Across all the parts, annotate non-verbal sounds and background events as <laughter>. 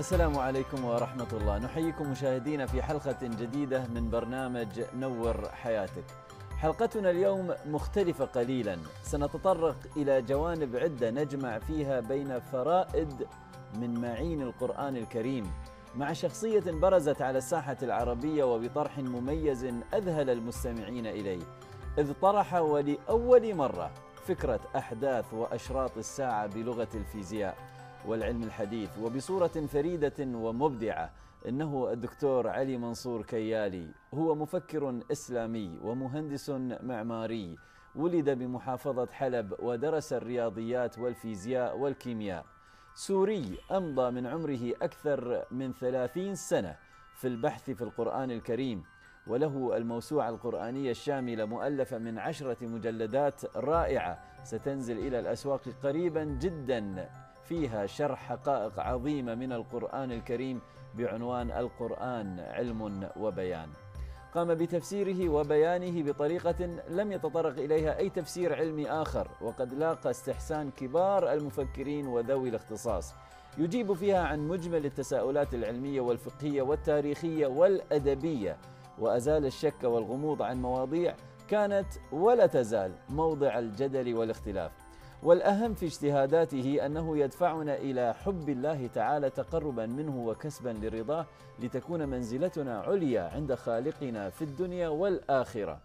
السلام عليكم ورحمة الله نحييكم مشاهدينا في حلقة جديدة من برنامج نور حياتك حلقتنا اليوم مختلفة قليلا سنتطرق إلى جوانب عدة نجمع فيها بين فرائد من معين القرآن الكريم مع شخصية برزت على الساحة العربية وبطرح مميز أذهل المستمعين إليه إذ طرح ولأول مرة فكرة أحداث وأشراط الساعة بلغة الفيزياء والعلم الحديث وبصورة فريدة ومبدعة إنه الدكتور علي منصور كيالي هو مفكر إسلامي ومهندس معماري ولد بمحافظة حلب ودرس الرياضيات والفيزياء والكيمياء سوري أمضى من عمره أكثر من ثلاثين سنة في البحث في القرآن الكريم وله الموسوعة القرآنية الشاملة مؤلفة من عشرة مجلدات رائعة ستنزل إلى الأسواق قريبا جداً فيها شرح حقائق عظيمة من القرآن الكريم بعنوان القرآن علم وبيان. قام بتفسيره وبيانه بطريقة لم يتطرق إليها أي تفسير علمي آخر وقد لاقى استحسان كبار المفكرين وذوي الاختصاص يجيب فيها عن مجمل التساؤلات العلمية والفقهية والتاريخية والأدبية وأزال الشك والغموض عن مواضيع كانت ولا تزال موضع الجدل والاختلاف والأهم في اجتهاداته أنه يدفعنا إلى حب الله تعالى تقربا منه وكسبا لرضاه لتكون منزلتنا عليا عند خالقنا في الدنيا والآخرة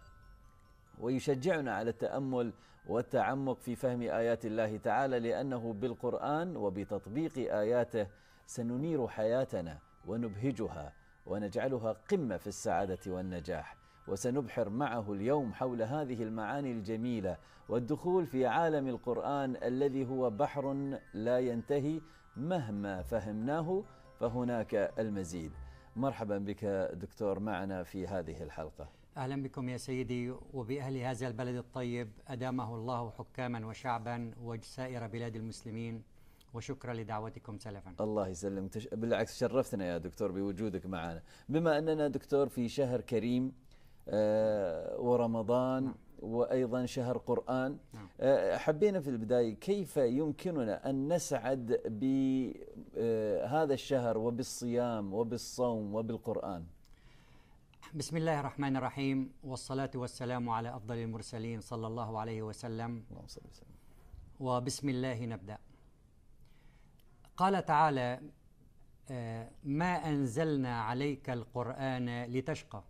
ويشجعنا على التأمل والتعمق في فهم آيات الله تعالى لأنه بالقرآن وبتطبيق آياته سننير حياتنا ونبهجها ونجعلها قمة في السعادة والنجاح وسنبحر معه اليوم حول هذه المعاني الجميله والدخول في عالم القران الذي هو بحر لا ينتهي مهما فهمناه فهناك المزيد. مرحبا بك دكتور معنا في هذه الحلقه. اهلا بكم يا سيدي وباهل هذا البلد الطيب ادامه الله حكاما وشعبا وسائر بلاد المسلمين وشكرا لدعوتكم سلفا الله يسلمك بالعكس شرفتنا يا دكتور بوجودك معنا بما أننا دكتور في شهر كريم آه، ورمضان وايضا شهر قران نعم. آه، حبينا في البدايه كيف يمكننا ان نسعد بهذا آه، الشهر وبالصيام وبالصوم وبالقران بسم الله الرحمن الرحيم والصلاه والسلام على افضل المرسلين صلى الله عليه وسلم اللهم صل وسلم وبسم الله نبدا قال تعالى ما انزلنا عليك القران لتشقى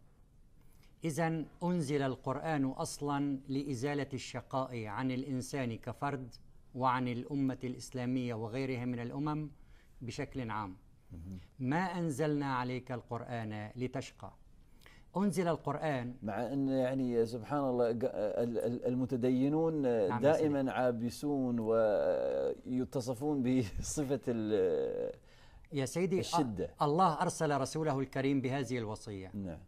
إذا أنزل القرآن أصلا لإزالة الشقاء عن الإنسان كفرد وعن الأمة الإسلامية وغيرها من الأمم بشكل عام ما أنزلنا عليك القرآن لتشقى أنزل القرآن مع أن يعني سبحان الله المتدينون نعم، دائما عابسون ويتصفون بصفة يا سيدي الشدة الله أرسل رسوله الكريم بهذه الوصية نعم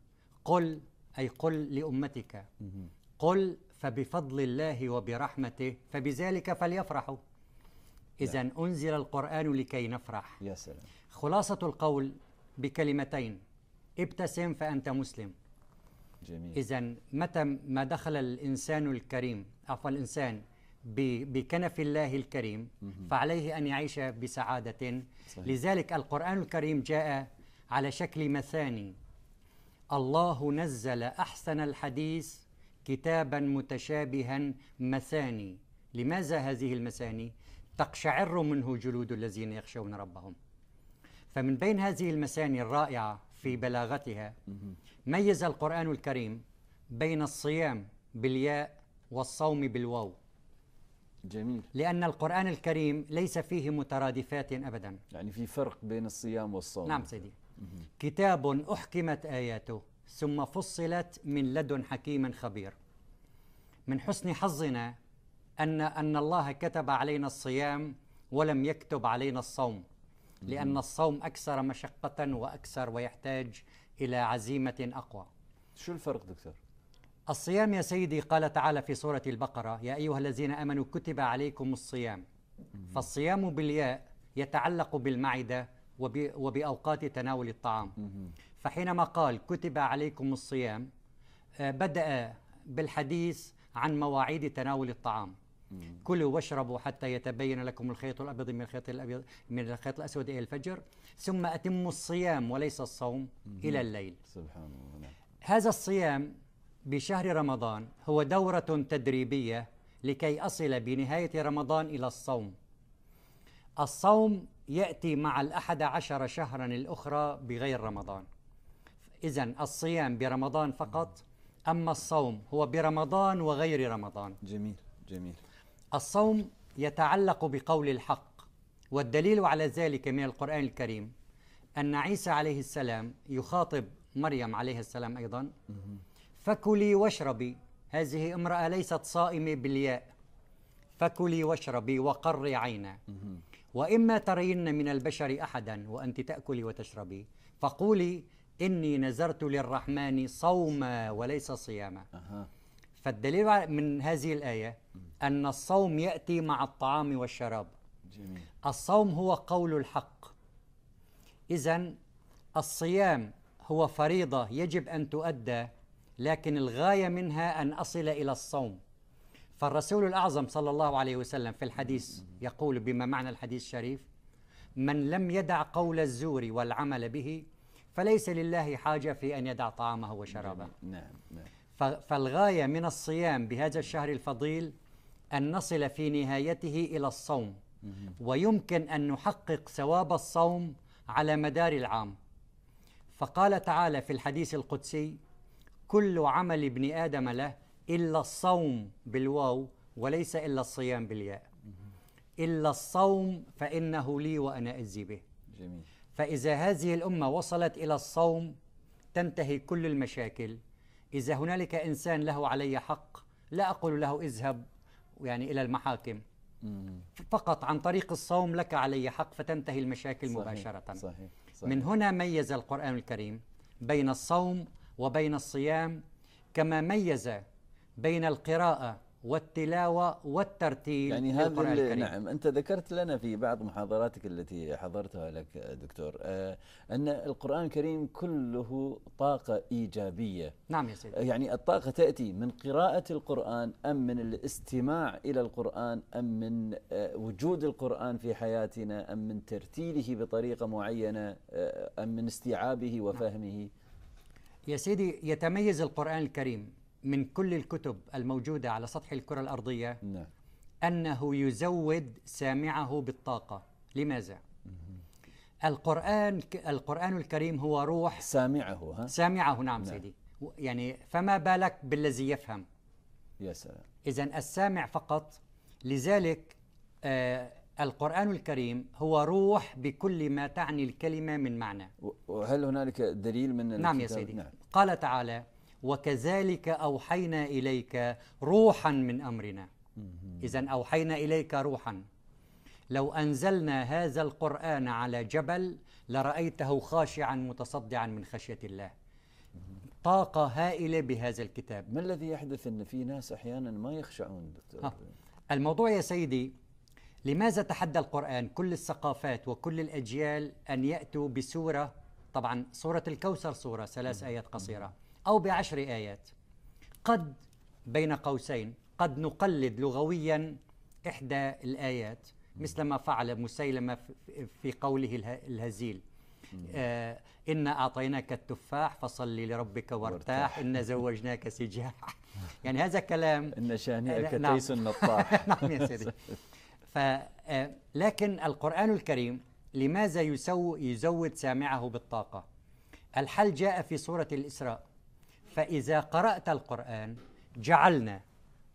قل أي قل لأمتك قل فبفضل الله وبرحمته فبذلك فليفرحوا إذا أنزل القرآن لكي نفرح يا سلام خلاصة القول بكلمتين ابتسم فأنت مسلم جميل إذا متى ما دخل الإنسان الكريم عفوا الإنسان بكنف الله الكريم فعليه أن يعيش بسعادة صحيح. لذلك القرآن الكريم جاء على شكل مثاني الله نزل احسن الحديث كتابا متشابها مثاني لماذا هذه المثاني تقشعر منه جلود الذين يخشون ربهم فمن بين هذه المثاني الرائعه في بلاغتها ميز القران الكريم بين الصيام بالياء والصوم بالواو جميل لأن القرآن الكريم ليس فيه مترادفات أبدا يعني في فرق بين الصيام والصوم نعم سيدي كتاب أحكمت آياته ثم فصلت من لدن حكيم خبير من حسن حظنا أن أن الله كتب علينا الصيام ولم يكتب علينا الصوم لأن الصوم أكثر مشقة وأكثر ويحتاج إلى عزيمة أقوى شو الفرق دكتور؟ الصيام يا سيدي قال تعالى في سورة البقرة يا أيها الذين آمنوا كتب عليكم الصيام فالصيام بالياء يتعلق بالمعدة وبأوقات تناول الطعام فحينما قال كتب عليكم الصيام آه، بدأ بالحديث عن مواعيد تناول الطعام كلوا واشربوا حتى يتبين لكم الخيط الابيض من الخيط الابيض من الخيط الاسود الى الفجر ثم اتموا الصيام وليس الصوم الى الليل سبحان الله هذا الصيام بشهر رمضان هو دوره تدريبيه لكي اصل بنهايه رمضان الى الصوم الصوم يأتي مع الأحد عشر شهرا الأخرى بغير رمضان إذا الصيام برمضان فقط أما الصوم هو برمضان وغير رمضان جميل جميل الصوم يتعلق بقول الحق والدليل على ذلك من القرآن الكريم أن عيسى عليه السلام يخاطب مريم عليه السلام أيضا فكلي واشربي هذه امرأة ليست صائمة بالياء فكلي واشربي وقري عينا وإما ترين من البشر أحدا وأنت تأكلي وتشربي فقولي إني نذرت للرحمن صوما وليس صياما فالدليل من هذه الآية أن الصوم يأتي مع الطعام والشراب جميل. الصوم هو قول الحق إذا الصيام هو فريضة يجب أن تؤدى لكن الغاية منها أن أصل إلى الصوم فالرسول الأعظم صلى الله عليه وسلم في الحديث يقول بما معنى الحديث الشريف من لم يدع قول الزور والعمل به فليس لله حاجة في أن يدع طعامه وشرابه نعم نعم, نعم. فالغاية من الصيام بهذا الشهر الفضيل أن نصل في نهايته إلى الصوم ويمكن أن نحقق ثواب الصوم على مدار العام فقال تعالى في الحديث القدسي كل عمل ابن آدم له إلا الصوم بالواو وليس إلا الصيام بالياء إلا الصوم فإنه لي وأنا أجزي به جميل. فإذا هذه الأمة وصلت إلى الصوم تنتهي كل المشاكل إذا هنالك إنسان له علي حق لا أقول له اذهب يعني إلى المحاكم مم. فقط عن طريق الصوم لك علي حق فتنتهي المشاكل صحيح مباشرة صحيح صحيح من هنا ميز القرآن الكريم بين الصوم وبين الصيام كما ميز بين القراءة والتلاوة والترتيل يعني هذا نعم أنت ذكرت لنا في بعض محاضراتك التي حضرتها لك دكتور آه، أن القرآن الكريم كله طاقة إيجابية نعم يا سيدي يعني الطاقة تأتي من قراءة القرآن أم من الاستماع إلى القرآن أم من آه، وجود القرآن في حياتنا أم من ترتيله بطريقة معينة آه، أم من استيعابه وفهمه نعم. يا سيدي يتميز القرآن الكريم من كل الكتب الموجودة على سطح الكرة الأرضية نعم. أنه يزود سامعه بالطاقة لماذا؟ القرآن القرآن الكريم هو روح سامعه ها؟ سامعه نعم, نعم. سيدي يعني فما بالك بالذي يفهم يا سلام إذا السامع فقط لذلك آه القرآن الكريم هو روح بكل ما تعني الكلمة من معنى وهل هنالك دليل من نعم يا سيدي نعم. قال تعالى وكذلك أوحينا إليك روحا من أمرنا إذا أوحينا إليك روحا لو أنزلنا هذا القرآن على جبل لرأيته خاشعا متصدعا من خشية الله طاقة هائلة بهذا الكتاب ما الذي يحدث أن في ناس أحيانا ما يخشعون دكتور؟ الموضوع يا سيدي لماذا تحدى القرآن كل الثقافات وكل الأجيال أن يأتوا بسورة طبعا سورة الكوثر سورة ثلاث آيات قصيرة أو بعشر آيات قد بين قوسين قد نقلد لغويا إحدى الآيات مثل ما فعل مسيلمة في قوله الهزيل آه إن أعطيناك التفاح فصلي لربك وارتاح إن زوجناك سجاح <laughs> يعني هذا كلام إن شانئك آه، نعم. تيس النطاح <laughs> نعم يا سيدي ف آه، لكن القرآن الكريم لماذا يزود سامعه بالطاقة الحل جاء في سورة الإسراء فإذا قرأت القرآن جعلنا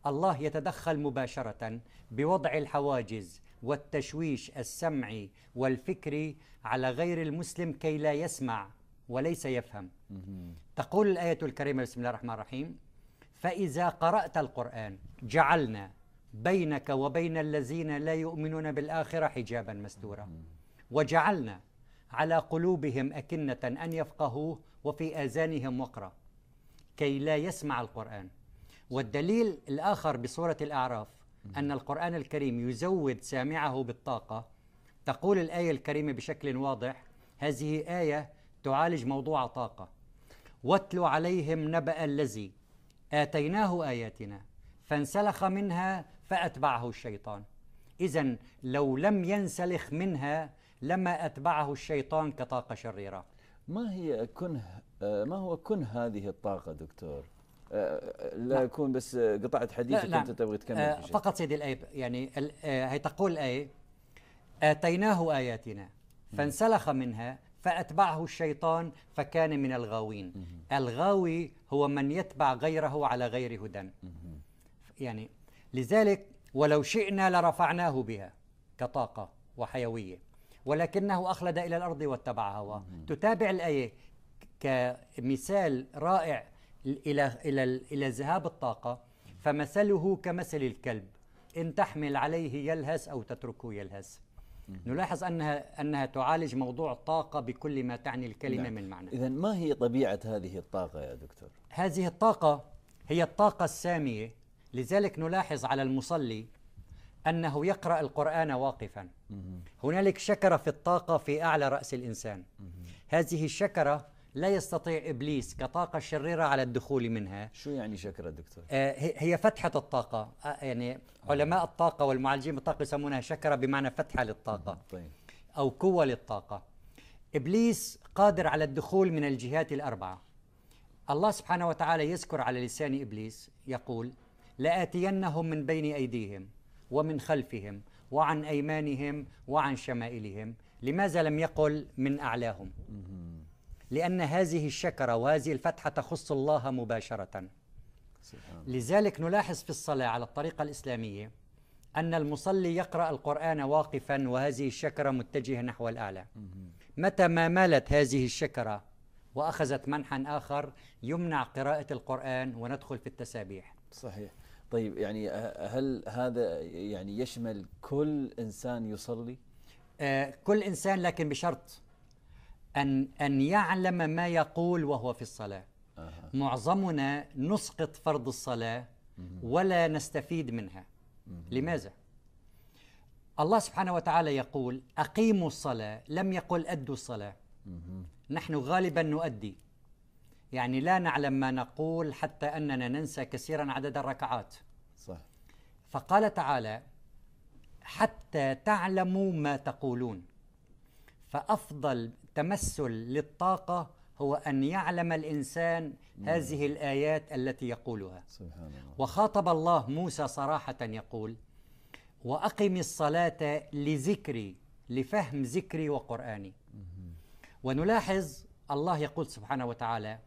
الله يتدخل مباشرة بوضع الحواجز والتشويش السمعي والفكري على غير المسلم كي لا يسمع وليس يفهم. تقول الآية الكريمة بسم الله الرحمن الرحيم: فإذا قرأت القرآن جعلنا بينك وبين الذين لا يؤمنون بالآخرة حجابا مستورا وجعلنا على قلوبهم أكنة أن يفقهوه وفي آذانهم وقرا كي لا يسمع القرآن والدليل الآخر بصورة الأعراف أن القرآن الكريم يزود سامعه بالطاقة تقول الآية الكريمة بشكل واضح هذه آية تعالج موضوع طاقة واتل عليهم نبأ الذي آتيناه آياتنا فانسلخ منها فأتبعه الشيطان إذا لو لم ينسلخ منها لما أتبعه الشيطان كطاقة شريرة ما هي كنه آه، ما هو كنه هذه الطاقه دكتور؟ آه، آه، لا نعم. يكون بس قطعت حديثك نعم. انت تبغي تكمل في شيء. فقط سيدي الايب يعني هي تقول الايه اتيناه اياتنا فانسلخ منها فأتبعه الشيطان فكان من الغاوين الغاوي هو من يتبع غيره على غير هدى يعني لذلك ولو شئنا لرفعناه بها كطاقة وحيوية ولكنه أخلد إلى الأرض واتبع هواه تتابع الآية كمثال رائع إلى, إلى, إلى ذهاب الطاقة فمثله كمثل الكلب إن تحمل عليه يلهث أو تتركه يلهث نلاحظ انها انها تعالج موضوع الطاقه بكل ما تعني الكلمه نعم. من معنى اذا ما هي طبيعه هذه الطاقه يا دكتور هذه الطاقه هي الطاقه الساميه لذلك نلاحظ على المصلي أنه يقرأ القرآن واقفا هنالك شكرة في الطاقة في أعلى رأس الإنسان هذه الشكرة لا يستطيع إبليس كطاقة شريرة على الدخول منها شو يعني شكرة دكتور؟ آه هي فتحة الطاقة آه يعني علماء آه. الطاقة والمعالجين الطاقة يسمونها شكرة بمعنى فتحة للطاقة طيب. أو قوة للطاقة إبليس قادر على الدخول من الجهات الأربعة الله سبحانه وتعالى يذكر على لسان إبليس يقول لآتينهم من بين أيديهم ومن خلفهم وعن ايمانهم وعن شمائلهم لماذا لم يقل من اعلاهم لان هذه الشكره وهذه الفتحه تخص الله مباشره لذلك نلاحظ في الصلاه على الطريقه الاسلاميه ان المصلي يقرا القران واقفا وهذه الشكره متجهه نحو الاعلى متى ما مالت هذه الشكره واخذت منحا اخر يمنع قراءه القران وندخل في التسابيح صحيح طيب يعني أه، هل هذا يعني يشمل كل انسان يصلي؟ آه كل انسان لكن بشرط ان ان يعلم ما يقول وهو في الصلاه. آه. معظمنا نسقط فرض الصلاه ولا نستفيد منها. لماذا؟ الله سبحانه وتعالى يقول أقيموا الصلاة لم يقل أدوا الصلاة نحن غالبا نؤدي يعني لا نعلم ما نقول حتى أننا ننسى كثيرا عدد الركعات صح فقال تعالى حتى تعلموا ما تقولون فأفضل تمثل للطاقة هو أن يعلم الإنسان هذه الآيات التي يقولها سبحان الله. وخاطب الله موسى صراحة يقول وأقم الصلاة لذكري لفهم ذكري وقرآني ونلاحظ الله يقول سبحانه وتعالى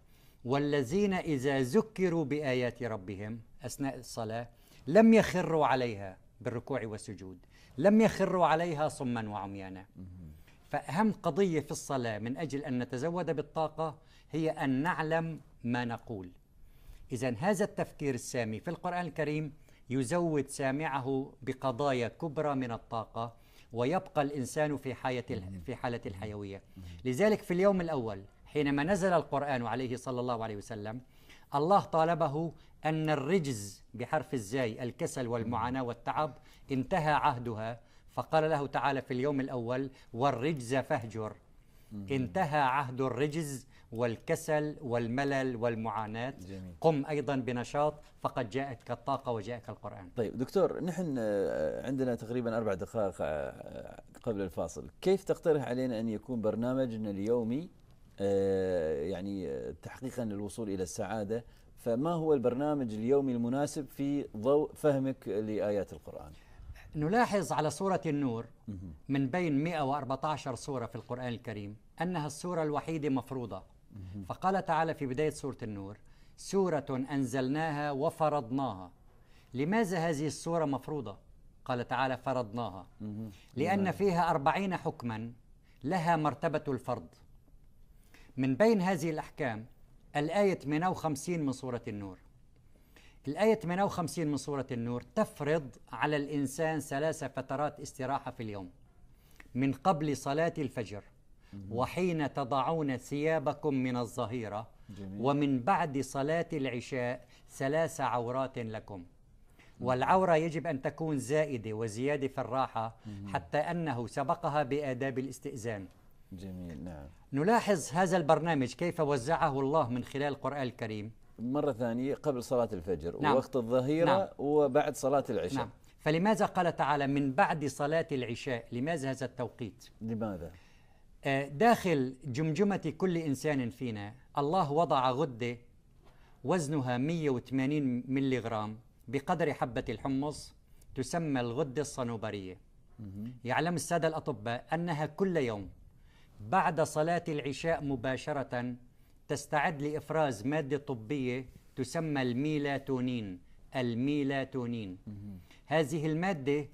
والذين إذا ذكروا بآيات ربهم أثناء الصلاة لم يخروا عليها بالركوع والسجود لم يخروا عليها صما وعميانا فأهم قضية في الصلاة من أجل أن نتزود بالطاقة هي أن نعلم ما نقول إذا هذا التفكير السامي في القرآن الكريم يزود سامعه بقضايا كبرى من الطاقة ويبقى الإنسان في, في حالة الحيوية لذلك في اليوم الأول حينما نزل القرآن عليه صلى الله عليه وسلم الله طالبه أن الرجز بحرف الزاي الكسل والمعاناة والتعب انتهى عهدها فقال له تعالى في اليوم الأول والرجز فاهجر انتهى عهد الرجز والكسل والملل والمعاناة جميل. قم أيضا بنشاط فقد جاءتك الطاقة وجاءك القرآن طيب دكتور نحن آه، عندنا تقريبا أربع دقائق آه، قبل الفاصل كيف تقترح علينا أن يكون برنامجنا اليومي آه، يعني تحقيقا للوصول الى السعاده فما هو البرنامج اليومي المناسب في ضوء فهمك لايات القران؟ نلاحظ على سوره النور من بين 114 سوره في القران الكريم انها السوره الوحيده مفروضه فقال تعالى في بدايه سوره النور سوره انزلناها وفرضناها لماذا هذه السوره مفروضه؟ قال تعالى فرضناها لأن فيها أربعين حكما لها مرتبة الفرض من بين هذه الأحكام الآية 58 من سورة النور الآية 58 من سورة النور تفرض على الإنسان ثلاث فترات استراحة في اليوم من قبل صلاة الفجر وحين تضعون ثيابكم من الظهيرة ومن بعد صلاة العشاء ثلاث عورات لكم والعورة يجب أن تكون زائدة وزيادة في الراحة حتى أنه سبقها بآداب الاستئذان جميل نعم نلاحظ هذا البرنامج كيف وزعه الله من خلال القرآن الكريم مرة ثانية قبل صلاة الفجر نعم. ووقت الظهيرة نعم. وبعد صلاة العشاء نعم. فلماذا قال تعالى من بعد صلاة العشاء لماذا هذا التوقيت لماذا آه، داخل جمجمة كل إنسان فينا الله وضع غدة وزنها 180 ملي غرام بقدر حبة الحمص تسمى الغدة الصنوبرية يعلم السادة الأطباء أنها كل يوم بعد صلاة العشاء مباشرة تستعد لإفراز مادة طبية تسمى الميلاتونين الميلاتونين هذه المادة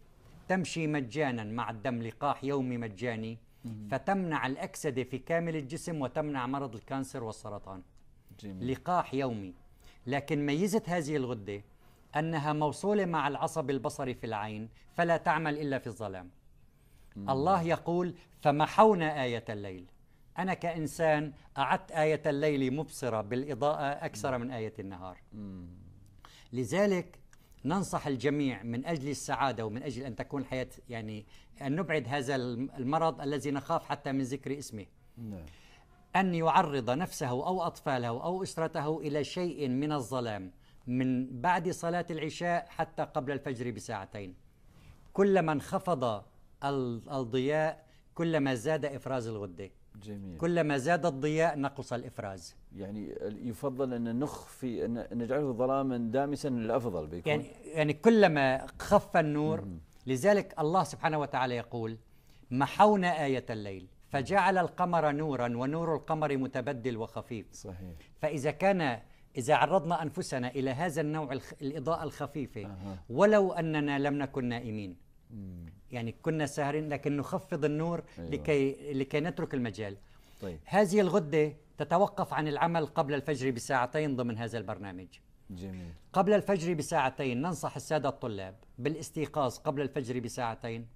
تمشي مجانا مع الدم لقاح يومي مجاني فتمنع الأكسدة في كامل الجسم وتمنع مرض الكانسر والسرطان جميل. لقاح يومي لكن ميزة هذه الغدة أنها موصولة مع العصب البصري في العين فلا تعمل إلا في الظلام الله يقول فمحونا آية الليل أنا كإنسان أعدت آية الليل مبصرة بالإضاءة أكثر من آية النهار لذلك ننصح الجميع من أجل السعادة ومن أجل أن تكون الحياة يعني أن نبعد هذا المرض الذي نخاف حتى من ذكر اسمه نعم. أن يعرض نفسه أو أطفاله أو أسرته إلى شيء من الظلام من بعد صلاة العشاء حتى قبل الفجر بساعتين كلما انخفض الضياء كلما زاد إفراز الغدة جميل كلما زاد الضياء نقص الإفراز يعني يفضل أن نخفي أن نجعله ظلاما دامسا الأفضل بيكون يعني, يعني كلما خف النور لذلك الله سبحانه وتعالى يقول محونا آية الليل فجعل القمر نورا ونور القمر متبدل وخفيف صحيح فإذا كان إذا عرضنا أنفسنا إلى هذا النوع الإضاءة الخفيفة أه. ولو أننا لم نكن نائمين يعني كنا ساهرين لكن نخفض النور أيوة. لكي لكي نترك المجال طيب. هذه الغده تتوقف عن العمل قبل الفجر بساعتين ضمن هذا البرنامج جميل قبل الفجر بساعتين ننصح الساده الطلاب بالاستيقاظ قبل الفجر بساعتين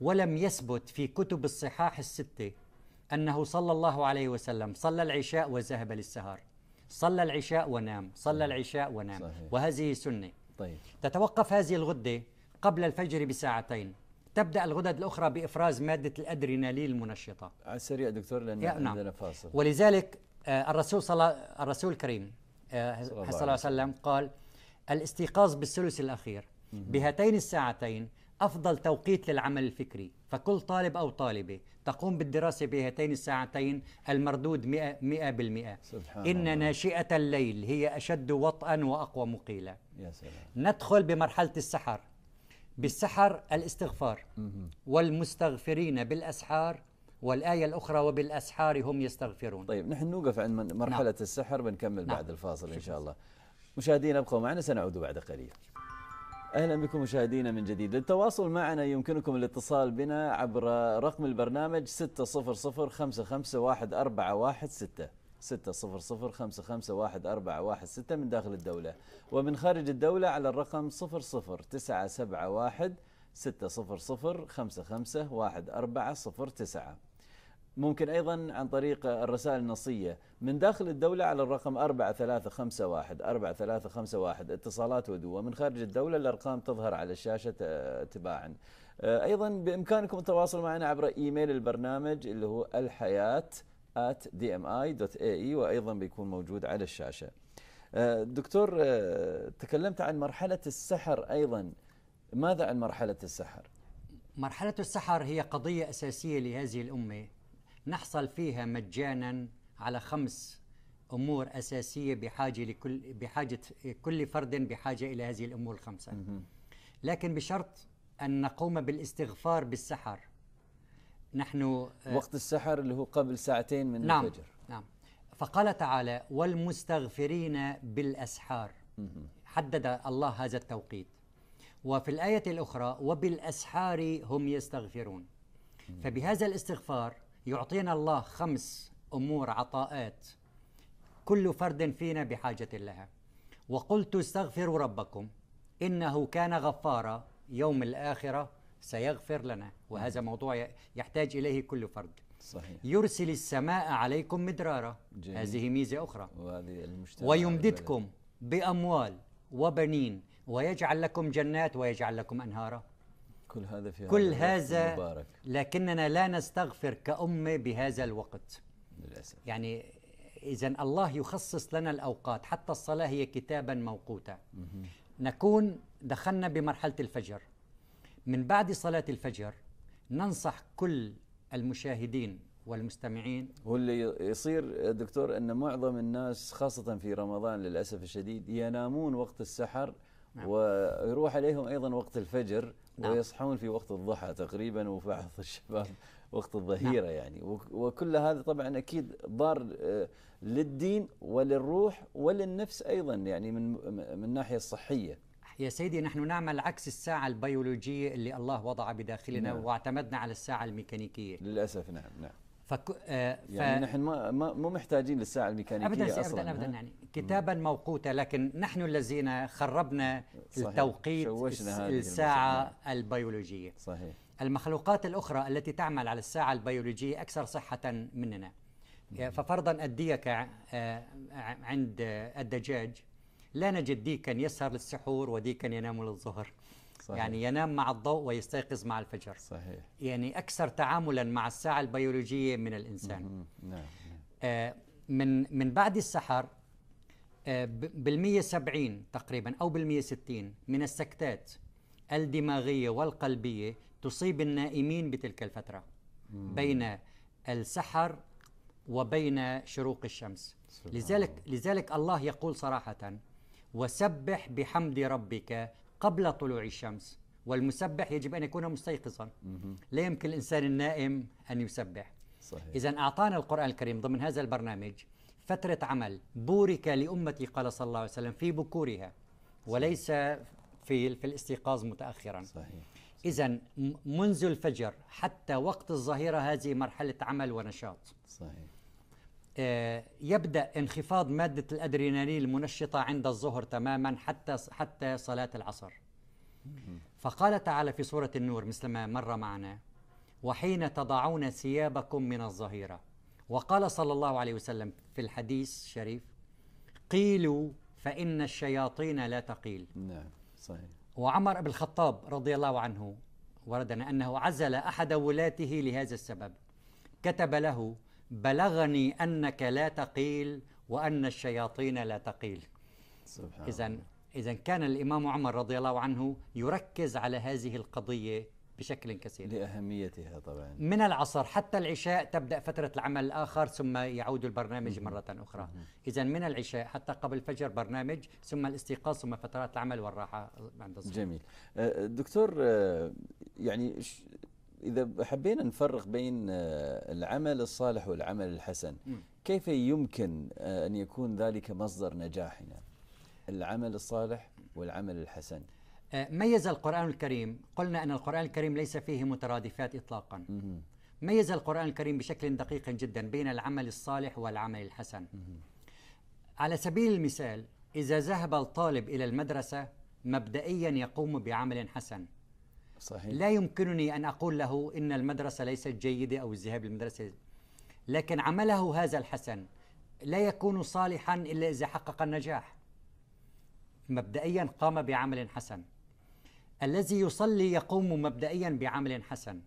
ولم يثبت في كتب الصحاح السته انه صلى الله عليه وسلم صلى العشاء وذهب للسهر صلى العشاء ونام صلى العشاء ونام صحيح. وهذه سنه طيب تتوقف هذه الغده قبل الفجر بساعتين تبدا الغدد الاخرى بافراز ماده الادرينالين المنشطه على آه، السريع دكتور لان نعم. عندنا فاصل ولذلك آه، الرسول صلى الرسول الكريم آه، صلى الله عليه وسلم قال الاستيقاظ بالثلث الاخير بهاتين الساعتين افضل توقيت للعمل الفكري فكل طالب او طالبه تقوم بالدراسه بهاتين الساعتين المردود 100 100% سبحان ان الله. ناشئه الليل هي اشد وطئا واقوى مقيلا يا سلام. ندخل بمرحله السحر بالسحر الاستغفار والمستغفرين بالأسحار والآية الأخرى وبالأسحار هم يستغفرون طيب نحن نوقف عند مرحلة نعم. السحر بنكمل نعم. بعد الفاصل إن شاء الله مشاهدينا ابقوا معنا سنعود بعد قليل اهلا بكم مشاهدينا من جديد للتواصل معنا يمكنكم الاتصال بنا عبر رقم البرنامج 600 551416 ستة صفر صفر خمسة خمسة واحد أربعة واحد ستة من داخل الدولة ومن خارج الدولة على الرقم صفر صفر تسعة سبعة واحد ستة صفر صفر خمسة خمسة واحد أربعة صفر تسعة ممكن أيضا عن طريق الرسائل النصية من داخل الدولة على الرقم خمسة واحد اتصالات ودو ومن خارج الدولة الأرقام تظهر على الشاشة تباعا أيضا بإمكانكم التواصل معنا عبر إيميل البرنامج اللي هو الحياة at dmi.ae وايضا بيكون موجود على الشاشه. آه، دكتور آه، تكلمت عن مرحله السحر ايضا ماذا عن مرحله السحر؟ مرحله السحر هي قضيه اساسيه لهذه الامه نحصل فيها مجانا على خمس امور اساسيه بحاجه لكل بحاجه كل فرد بحاجه الى هذه الامور الخمسه. لكن بشرط ان نقوم بالاستغفار بالسحر نحن آه، وقت السحر اللي هو قبل ساعتين من نعم الفجر نعم فقال تعالى والمستغفرين بالأسحار حدد الله هذا التوقيت وفي الآية الأخرى وبالأسحار هم يستغفرون فبهذا الاستغفار يعطينا الله خمس أمور عطاءات كل فرد فينا بحاجة لها وقلت استغفروا ربكم إنه كان غفارا يوم الآخرة سيغفر لنا وهذا نعم. موضوع يحتاج إليه كل فرد صحيح. يرسل السماء عليكم مدرارا جميل. هذه ميزة أخرى ويمددكم بأموال وبنين ويجعل لكم جنات ويجعل لكم أنهارا كل هذا في كل هذا مبارك. لكننا لا نستغفر كأمة بهذا الوقت للأسف. يعني إذا الله يخصص لنا الأوقات حتى الصلاة هي كتابا موقوتا نكون دخلنا بمرحلة الفجر من بعد صلاة الفجر ننصح كل المشاهدين والمستمعين واللي يصير دكتور أن معظم الناس خاصة في رمضان للأسف الشديد ينامون وقت السحر نعم. ويروح عليهم أيضا وقت الفجر نعم. ويصحون في وقت الضحى تقريبا وبعض <laughs> الشباب وقت الظهيرة نعم. يعني وكل هذا طبعا أكيد ضار آه، للدين وللروح وللنفس أيضا يعني من, من الناحية الصحية يا سيدي نحن نعمل عكس الساعة البيولوجية اللي الله وضع بداخلنا نعم. واعتمدنا على الساعة الميكانيكية للأسف نعم نعم فك... آه ف... يعني نحن ما مو محتاجين للساعة الميكانيكية أبدا أصلا أبدا أبدا يعني كتابا موقوتا لكن نحن الذين خربنا صحيح. التوقيت الساعة البيولوجية صحيح المخلوقات الأخرى التي تعمل على الساعة البيولوجية أكثر صحة مننا ففرضا الديك آه، عند الدجاج لا نجد ديكا يسهر للسحور وديكا ينام للظهر صحيح. يعني ينام مع الضوء ويستيقظ مع الفجر صحيح يعني أكثر تعاملا مع الساعة البيولوجية من الإنسان نعم،, نعم آه من من بعد السحر آه بالمية سبعين تقريبا أو بالمية ستين من السكتات الدماغية والقلبية تصيب النائمين بتلك الفترة مم. بين السحر وبين شروق الشمس لذلك لذلك الله يقول صراحة وسبح بحمد ربك قبل طلوع الشمس والمسبح يجب أن يكون مستيقظا لا يمكن الإنسان النائم أن يسبح صحيح. إذا أعطانا القرآن الكريم ضمن هذا البرنامج فترة عمل بورك لأمتي قال صلى الله عليه وسلم في بكورها وليس في في الاستيقاظ متأخرا صحيح. إذا منذ الفجر حتى وقت الظهيرة هذه مرحلة عمل ونشاط صحيح آه، يبدا انخفاض ماده الادرينالين المنشطه عند الظهر تماما حتى حتى صلاه العصر فقال تعالى في سوره النور مثل ما مر معنا وحين تضعون ثيابكم من الظهيره وقال صلى الله عليه وسلم في الحديث الشريف قيلوا فان الشياطين لا تقيل نعم صحيح وعمر بن الخطاب رضي الله عنه وردنا انه عزل احد ولاته لهذا السبب كتب له بلغني أنك لا تقيل وأن الشياطين لا تقيل إذا إذا كان الإمام عمر رضي الله عنه يركز على هذه القضية بشكل كثير لأهميتها طبعا من العصر حتى العشاء تبدأ فترة العمل الآخر ثم يعود البرنامج مرة أخرى إذا من العشاء حتى قبل الفجر برنامج ثم الاستيقاظ ثم فترات العمل والراحة عند الصحيح. جميل أه، دكتور أه، يعني إذا حبينا نفرق بين آه، العمل الصالح والعمل الحسن كيف يمكن آه، أن يكون ذلك مصدر نجاحنا العمل الصالح والعمل الحسن آه، ميز القرآن الكريم قلنا أن القرآن الكريم ليس فيه مترادفات إطلاقا ميز القرآن الكريم بشكل دقيق جدا بين العمل الصالح والعمل الحسن على سبيل المثال إذا ذهب الطالب إلى المدرسة مبدئيا يقوم بعمل حسن صحيح. لا يمكنني أن أقول له إن المدرسة ليست جيدة أو الذهاب للمدرسة لكن عمله هذا الحسن لا يكون صالحا إلا إذا حقق النجاح مبدئيا قام بعمل حسن الذي يصلي يقوم مبدئيا بعمل حسن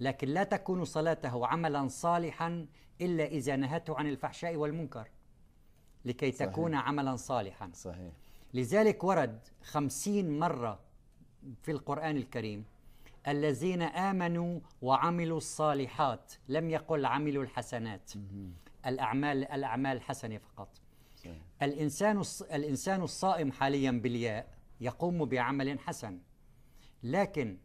لكن لا تكون صلاته عملا صالحا إلا إذا نهته عن الفحشاء والمنكر لكي صحيح. تكون عملا صالحا صحيح. لذلك ورد خمسين مرة في القرآن الكريم الذين آمنوا وعملوا الصالحات لم يقل عملوا الحسنات الأعمال الأعمال الحسنة فقط الإنسان الإنسان الصائم حاليا بالياء يقوم بعمل حسن لكن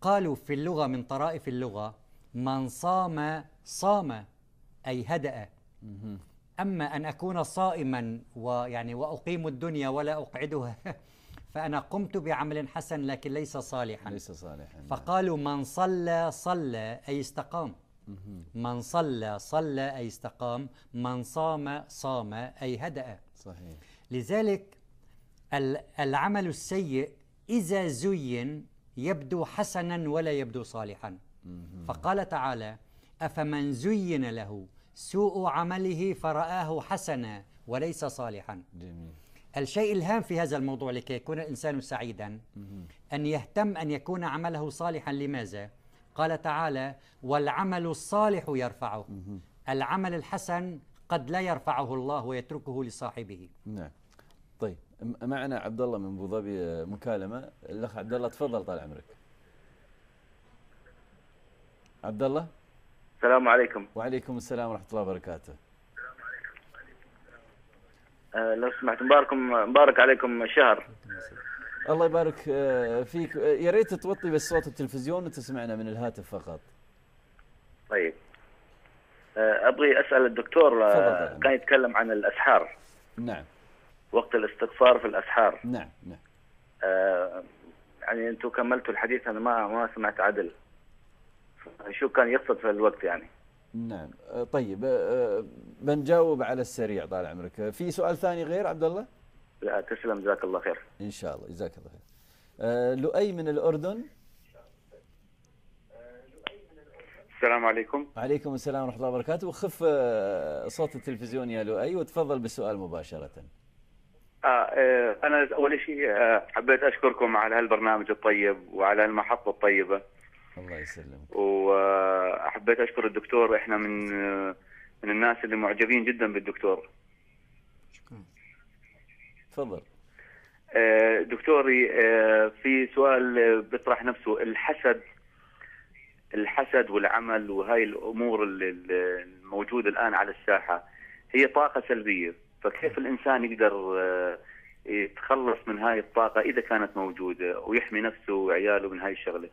قالوا في اللغة من طرائف اللغة من صام صام أي هدأ أما أن أكون صائما ويعني وأقيم الدنيا ولا أقعدها <laughs> فأنا قمت بعمل حسن لكن ليس صالحا ليس صالحا نعم. فقالوا من صلى صلى أي استقام من صلى صلى أي استقام من صام صام أي هدأ صحيح لذلك العمل السيء إذا زين يبدو حسنا ولا يبدو صالحا فقال تعالى أفمن زين له سوء عمله فرآه حسنا وليس صالحا جميل الشيء الهام في هذا الموضوع لكي يكون الإنسان سعيدا أن يهتم أن يكون عمله صالحا لماذا؟ قال تعالى والعمل الصالح يرفعه العمل الحسن قد لا يرفعه الله ويتركه لصاحبه نعم طيب معنا عبد الله من ابو ظبي آه، مكالمه الاخ عبد الله تفضل طال عمرك عبد الله السلام عليكم وعليكم السلام ورحمه الله وبركاته آه، لو سمحت مبارك مبارك عليكم شهر الله يبارك آه، فيك يا ريت توطي بس صوت التلفزيون وتسمعنا من الهاتف فقط طيب آه، ابغي اسال الدكتور كان يتكلم عن الاسحار نعم وقت الاستغفار في الاسحار نعم نعم يعني انتم كملتوا الحديث انا ما ما سمعت عدل شو كان يقصد في الوقت يعني نعم أه، طيب بنجاوب أه، أه، على السريع طال عمرك في سؤال ثاني غير عبد الله لا تسلم جزاك الله خير ان شاء الله جزاك الله خير لؤي من الاردن السلام عليكم وعليكم السلام ورحمه الله وبركاته وخف صوت التلفزيون يا لؤي وتفضل بالسؤال مباشره آه انا اول شيء حبيت اشكركم على هالبرنامج الطيب وعلى المحطه الطيبه الله يسلمك وحبيت اشكر الدكتور احنا من من الناس اللي معجبين جدا بالدكتور شكرا تفضل آه، دكتوري آه، في سؤال بيطرح نفسه الحسد الحسد والعمل وهي الامور الموجوده الان على الساحه هي طاقه سلبيه فكيف الانسان يقدر آه، يتخلص من هاي الطاقه اذا كانت موجوده ويحمي نفسه وعياله من هاي الشغله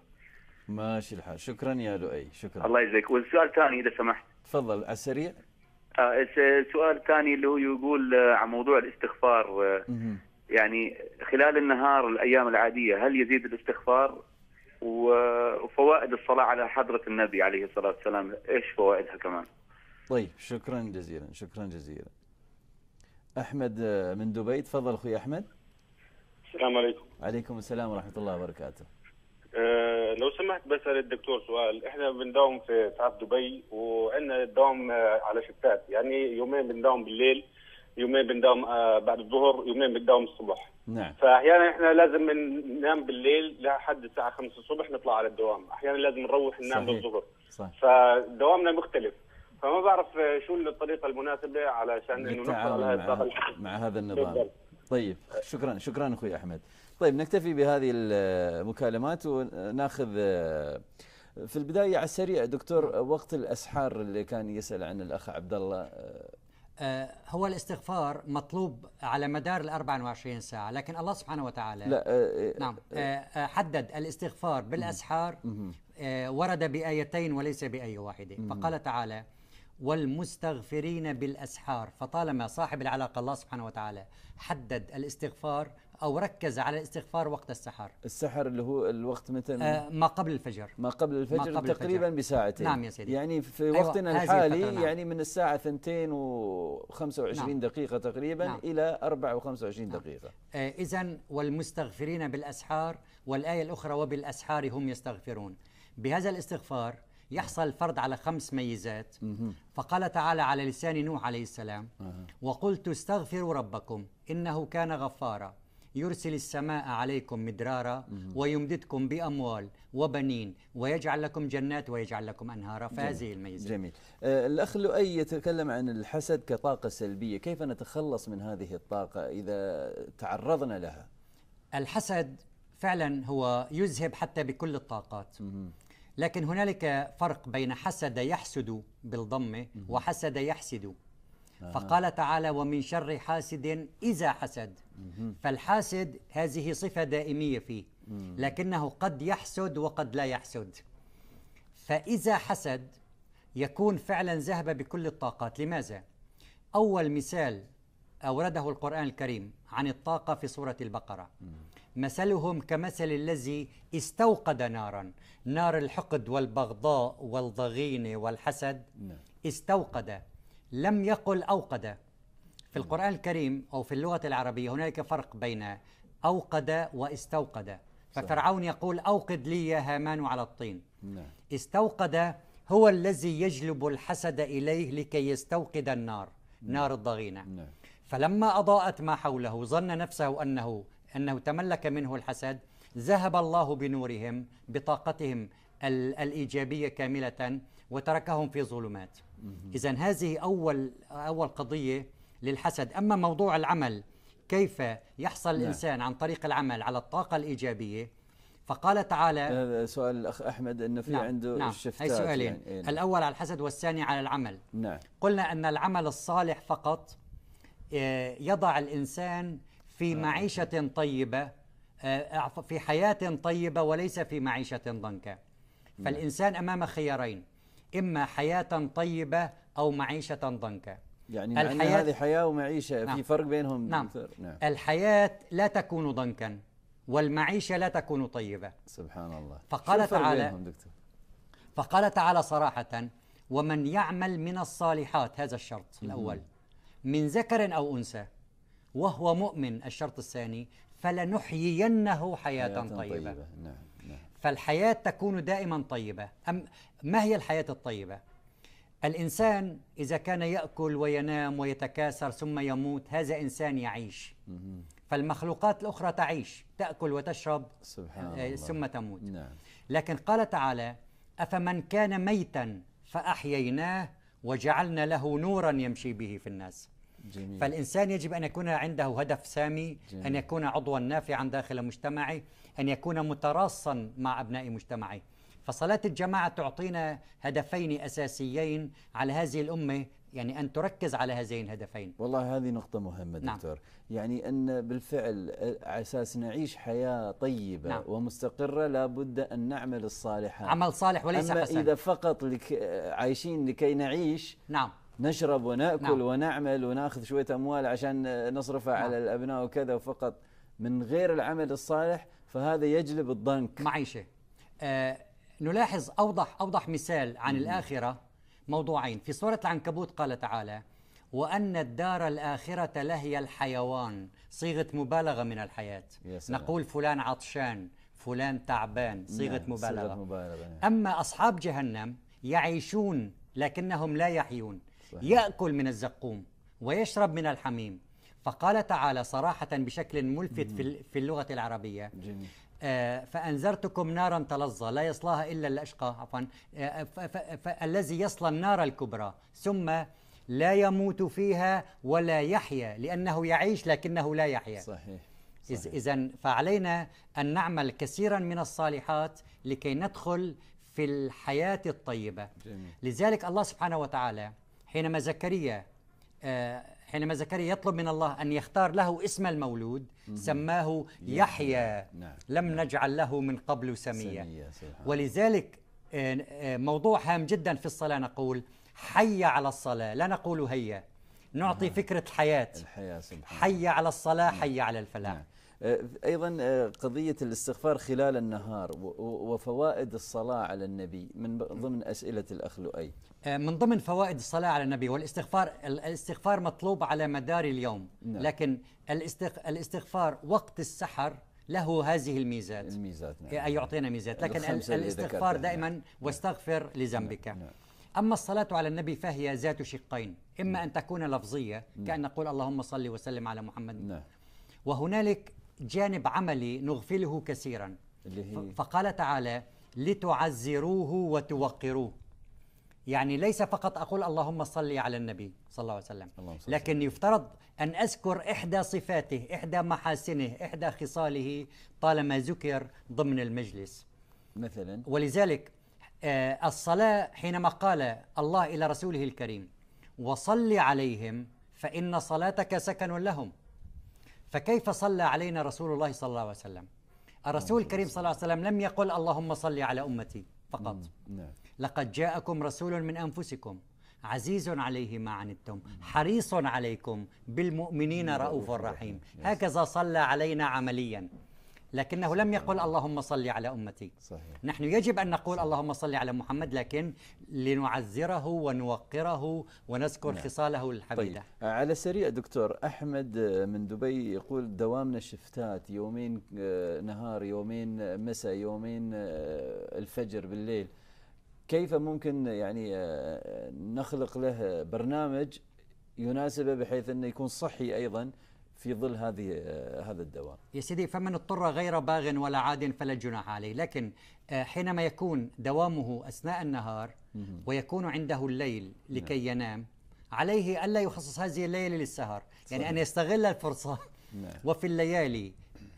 ماشي الحال شكرا يا لؤي شكرا الله يجزيك والسؤال الثاني اذا سمحت تفضل على السريع آه السؤال الثاني اللي هو يقول آه، عن موضوع الاستغفار آه، يعني خلال النهار الايام العاديه هل يزيد الاستغفار وفوائد الصلاه على حضره النبي عليه الصلاه والسلام ايش فوائدها كمان طيب شكرا جزيلا شكرا جزيلا احمد آه، من دبي تفضل اخوي احمد السلام عليكم عليكم السلام ورحمه الله وبركاته آه، لو سمحت بسال الدكتور سؤال احنا بنداوم في اسعاف دبي وعندنا الدوام آه، على شتات يعني يومين بنداوم بالليل يومين بنداوم آه، بعد الظهر يومين بنداوم الصبح نعم فاحيانا احنا لازم ننام بالليل لحد الساعه 5 الصبح نطلع على الدوام احيانا لازم نروح ننام بالظهر فدوامنا مختلف فما بعرف شو الطريقه المناسبه علشان انه نحصل على هذا مع, هذا النظام طيب شكرا شكرا اخوي احمد طيب نكتفي بهذه المكالمات وناخذ آه، في البدايه على السريع دكتور نعم. وقت الاسحار اللي كان يسال عن الاخ عبد الله آه، آه، هو الاستغفار مطلوب على مدار ال 24 ساعة، لكن الله سبحانه وتعالى لا نعم حدد الاستغفار بالأسحار ورد بآيتين وليس بأي واحدة، فقال تعالى: والمستغفرين بالأسحار، فطالما صاحب العلاقة الله سبحانه وتعالى حدد الاستغفار او ركز على الاستغفار وقت السحر السحر اللي هو الوقت متى آه ما قبل الفجر ما قبل الفجر ما قبل تقريبا الفجر. بساعتين نعم يا سيدي يعني في أيوة وقتنا الحالي نعم. يعني من الساعه 2 و25 نعم. دقيقه تقريبا نعم. الى 4 و25 نعم. دقيقه آه اذا والمستغفرين بالاسحار والايه الاخرى وبالاسحار هم يستغفرون بهذا الاستغفار يحصل الفرد على خمس ميزات فقال تعالى على لسان نوح عليه السلام وقلت استغفروا ربكم إنه كان غفارا يرسل السماء عليكم مدرارا ويمددكم بأموال وبنين ويجعل لكم جنات ويجعل لكم أنهارا فهذه الميزة جميل آه الأخ لؤي يتكلم عن الحسد كطاقة سلبية كيف نتخلص من هذه الطاقة إذا تعرضنا لها الحسد فعلا هو يذهب حتى بكل الطاقات لكن هنالك فرق بين حسد يحسد بالضمة وحسد يحسد آه. فقال تعالى ومن شر حاسد إذا حسد فالحاسد هذه صفة دائمية فيه لكنه قد يحسد وقد لا يحسد فإذا حسد يكون فعلا ذهب بكل الطاقات لماذا؟ أول مثال أورده القرآن الكريم عن الطاقة في سورة البقرة مثلهم كمثل الذي استوقد نارا نار الحقد والبغضاء والضغينة والحسد نعم. استوقد لم يقل أوقد في القرآن الكريم أو في اللغة العربية هناك فرق بين أوقد واستوقد ففرعون يقول أوقد لي يا هامان على الطين نعم. استوقد هو الذي يجلب الحسد إليه لكي يستوقد النار نعم. نار الضغينة نعم. فلما أضاءت ما حوله ظن نفسه أنه أنه تملك منه الحسد ذهب الله بنورهم بطاقتهم الإيجابية كاملة وتركهم في ظلمات إذا هذه أول أول قضية للحسد أما موضوع العمل كيف يحصل نعم. الإنسان عن طريق العمل على الطاقة الإيجابية فقال تعالى سؤال الأخ أحمد أنه في نعم. عنده نعم. الشفتات هي سؤالين يعني. إيه؟ نعم. الأول على الحسد والثاني على العمل نعم. قلنا أن العمل الصالح فقط آه، يضع الإنسان في نعم. معيشة طيبة آه، في حياة طيبة وليس في معيشة ضنكة نعم. فالإنسان أمام خيارين إما حياة طيبة أو معيشة ضنكا يعني الحياة هذه حياة ومعيشة نعم في فرق بينهم نعم, نعم الحياة لا تكون ضنكا والمعيشة لا تكون طيبة سبحان الله فقال تعالى دكتور؟ فقال تعالى صراحة ومن يعمل من الصالحات هذا الشرط الأول من ذكر أو أنثى وهو مؤمن الشرط الثاني فلنحيينه حياة, حياة طيبة, طيبة. نعم فالحياة تكون دائما طيبة أم ما هي الحياة الطيبة؟ الإنسان إذا كان يأكل وينام ويتكاثر ثم يموت هذا إنسان يعيش فالمخلوقات الأخرى تعيش تأكل وتشرب سبحان آه، ثم الله. تموت نعم. لكن قال تعالى أفمن كان ميتا فأحييناه وجعلنا له نورا يمشي به في الناس جميل. فالإنسان يجب أن يكون عنده هدف سامي جميل. أن يكون عضوا نافعا داخل مجتمعه أن يكون متراصا مع أبناء مجتمعه فصلاة الجماعة تعطينا هدفين أساسيين على هذه الأمة يعني أن تركز على هذين الهدفين والله هذه نقطة مهمة نعم. دكتور نعم. يعني أن بالفعل على أساس نعيش حياة طيبة نعم. ومستقرة لابد أن نعمل الصالحة عمل صالح وليس أما حسن إذا فقط لك عايشين لكي نعيش نعم نشرب ونأكل نعم. ونعمل وناخذ شوية أموال عشان نصرفها نعم. على الأبناء وكذا وفقط من غير العمل الصالح فهذا يجلب الضنك معيشه آه نلاحظ اوضح اوضح مثال عن الاخره موضوعين في سوره العنكبوت قال تعالى وأن الدار الآخرة لهي الحيوان صيغة مبالغة من الحياة نقول فلان عطشان فلان تعبان نعم، صيغة مبالغة, صيغة مبالغة نعم. أما أصحاب جهنم يعيشون لكنهم لا يحيون صحيح. يأكل من الزقوم ويشرب من الحميم فقال تعالى صراحة بشكل ملفت في اللغة العربية جميل. آه، فأنذرتكم نارا تلظى لا يصلاها إلا الأشقى عفوا آه، الذي يصلى النار الكبرى ثم لا يموت فيها ولا يحيا لأنه يعيش لكنه لا يحيا صحيح, صحيح. إذا فعلينا أن نعمل كثيرا من الصالحات لكي ندخل في الحياة الطيبة جميل. لذلك الله سبحانه وتعالى حينما زكريا آه حينما زكريا يطلب من الله أن يختار له اسم المولود سماه يحيى نعم. لم نعم. نجعل له من قبل سمية ولذلك آه، آه، موضوع هام جدا في الصلاة نقول حي على الصلاة لا نقول هيا نعطي نعم. فكرة الحياة حي على الصلاة حي على الفلاح آه، أيضا قضية الاستغفار خلال النهار وفوائد الصلاة على النبي من ضمن أسئلة الأخ لؤي آه، من ضمن فوائد الصلاة على النبي والاستغفار الاستغفار مطلوب على مدار اليوم نعم. لكن الاستغ... الاستغفار وقت السحر له هذه الميزات الميزات نعم. يعطينا ميزات لكن الاستغفار دائما نعم. نعم. واستغفر لذنبك نعم. نعم. أما الصلاة على النبي فهي ذات شقين إما نعم. أن تكون لفظية نعم. كأن نقول اللهم صل وسلم على محمد نعم. وهنالك جانب عملي نغفله كثيرا اللي هي فقال تعالى لتعزروه وتوقروه يعني ليس فقط أقول اللهم صل على النبي صلى الله عليه وسلم لكن يفترض أن أذكر إحدى صفاته إحدى محاسنه إحدى خصاله طالما ذكر ضمن المجلس مثلا ولذلك آه، الصلاة حينما قال الله إلى رسوله الكريم وصل عليهم فإن صلاتك سكن لهم فكيف صلى علينا رسول الله صلى الله عليه وسلم الرسول الكريم صلى الله عليه وسلم لم يقل اللهم صل على أمتي فقط نعم لقد جاءكم رسول من أنفسكم عزيز عليه ما عنتم حريص عليكم بالمؤمنين رؤوف رحيم هكذا صلى علينا عمليا لكنه لم يقل اللهم صل على أمتي صحيح. نحن يجب أن نقول اللهم صل على محمد لكن لنعزره ونوقره ونذكر نعم. خصاله الحميدة طيب. على السريع دكتور أحمد من دبي يقول دوامنا شفتات يومين آه، نهار يومين مساء يومين آه، الفجر بالليل كيف ممكن يعني آه، آه، نخلق له برنامج يناسبه بحيث انه يكون صحي ايضا في ظل هذه آه، هذا الدواء. يا سيدي فمن اضطر غير باغ ولا عاد فلا جناح عليه، لكن حينما يكون دوامه اثناء النهار ويكون عنده الليل نعم. لكي ينام عليه الا يخصص هذه الليله للسهر، يعني ان يستغل الفرصه نعم. <laughs> وفي الليالي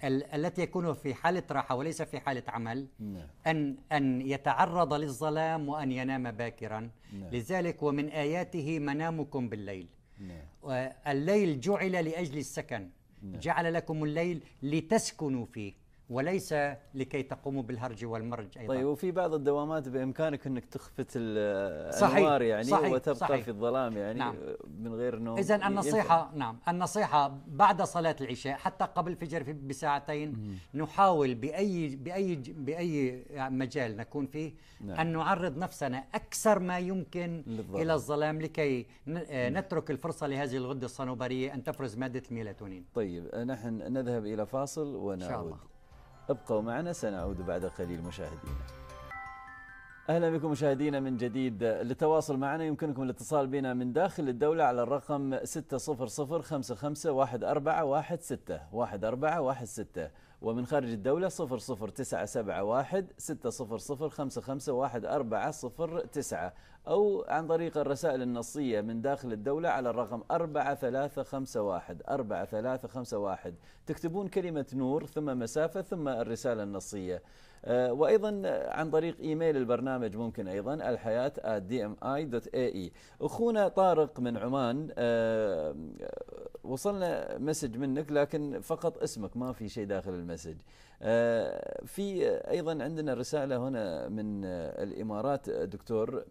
التي يكون في حالة راحة وليس في حالة عمل نعم. أن أن يتعرض للظلام وأن ينام باكرا نعم. لذلك ومن آياته منامكم بالليل نعم. الليل جعل لأجل السكن جعل لكم الليل لتسكنوا فيه وليس لكي تقوموا بالهرج والمرج ايضا طيب وفي بعض الدوامات بامكانك انك تخفت الانوار يعني صحيح وتبقى صحيح في الظلام يعني نعم من غير نوم اذا النصيحه نعم النصيحه بعد صلاه العشاء حتى قبل الفجر بساعتين نحاول باي باي باي مجال نكون فيه نعم. ان نعرض نفسنا اكثر ما يمكن للظلام. الى الظلام لكي آه، نعم. نترك الفرصه لهذه الغده الصنوبريه ان تفرز ماده الميلاتونين طيب نحن نذهب الى فاصل ونعود إن شاء الله. ابقوا معنا سنعود بعد قليل مشاهدينا اهلا بكم مشاهدينا من جديد للتواصل معنا يمكنكم الاتصال بنا من داخل الدوله على الرقم 600 6 ومن خارج الدوله 00971 600 55 1409 أو عن طريق الرسائل النصية من داخل الدولة على الرقم 4351 4351 تكتبون كلمة نور ثم مسافة ثم الرسالة النصية آه، وايضا عن طريق ايميل البرنامج ممكن ايضا الحياه @dmi.ae اخونا طارق من عمان آه، وصلنا مسج منك لكن فقط اسمك ما في شيء داخل المسج آه، في ايضا عندنا رساله هنا من الامارات دكتور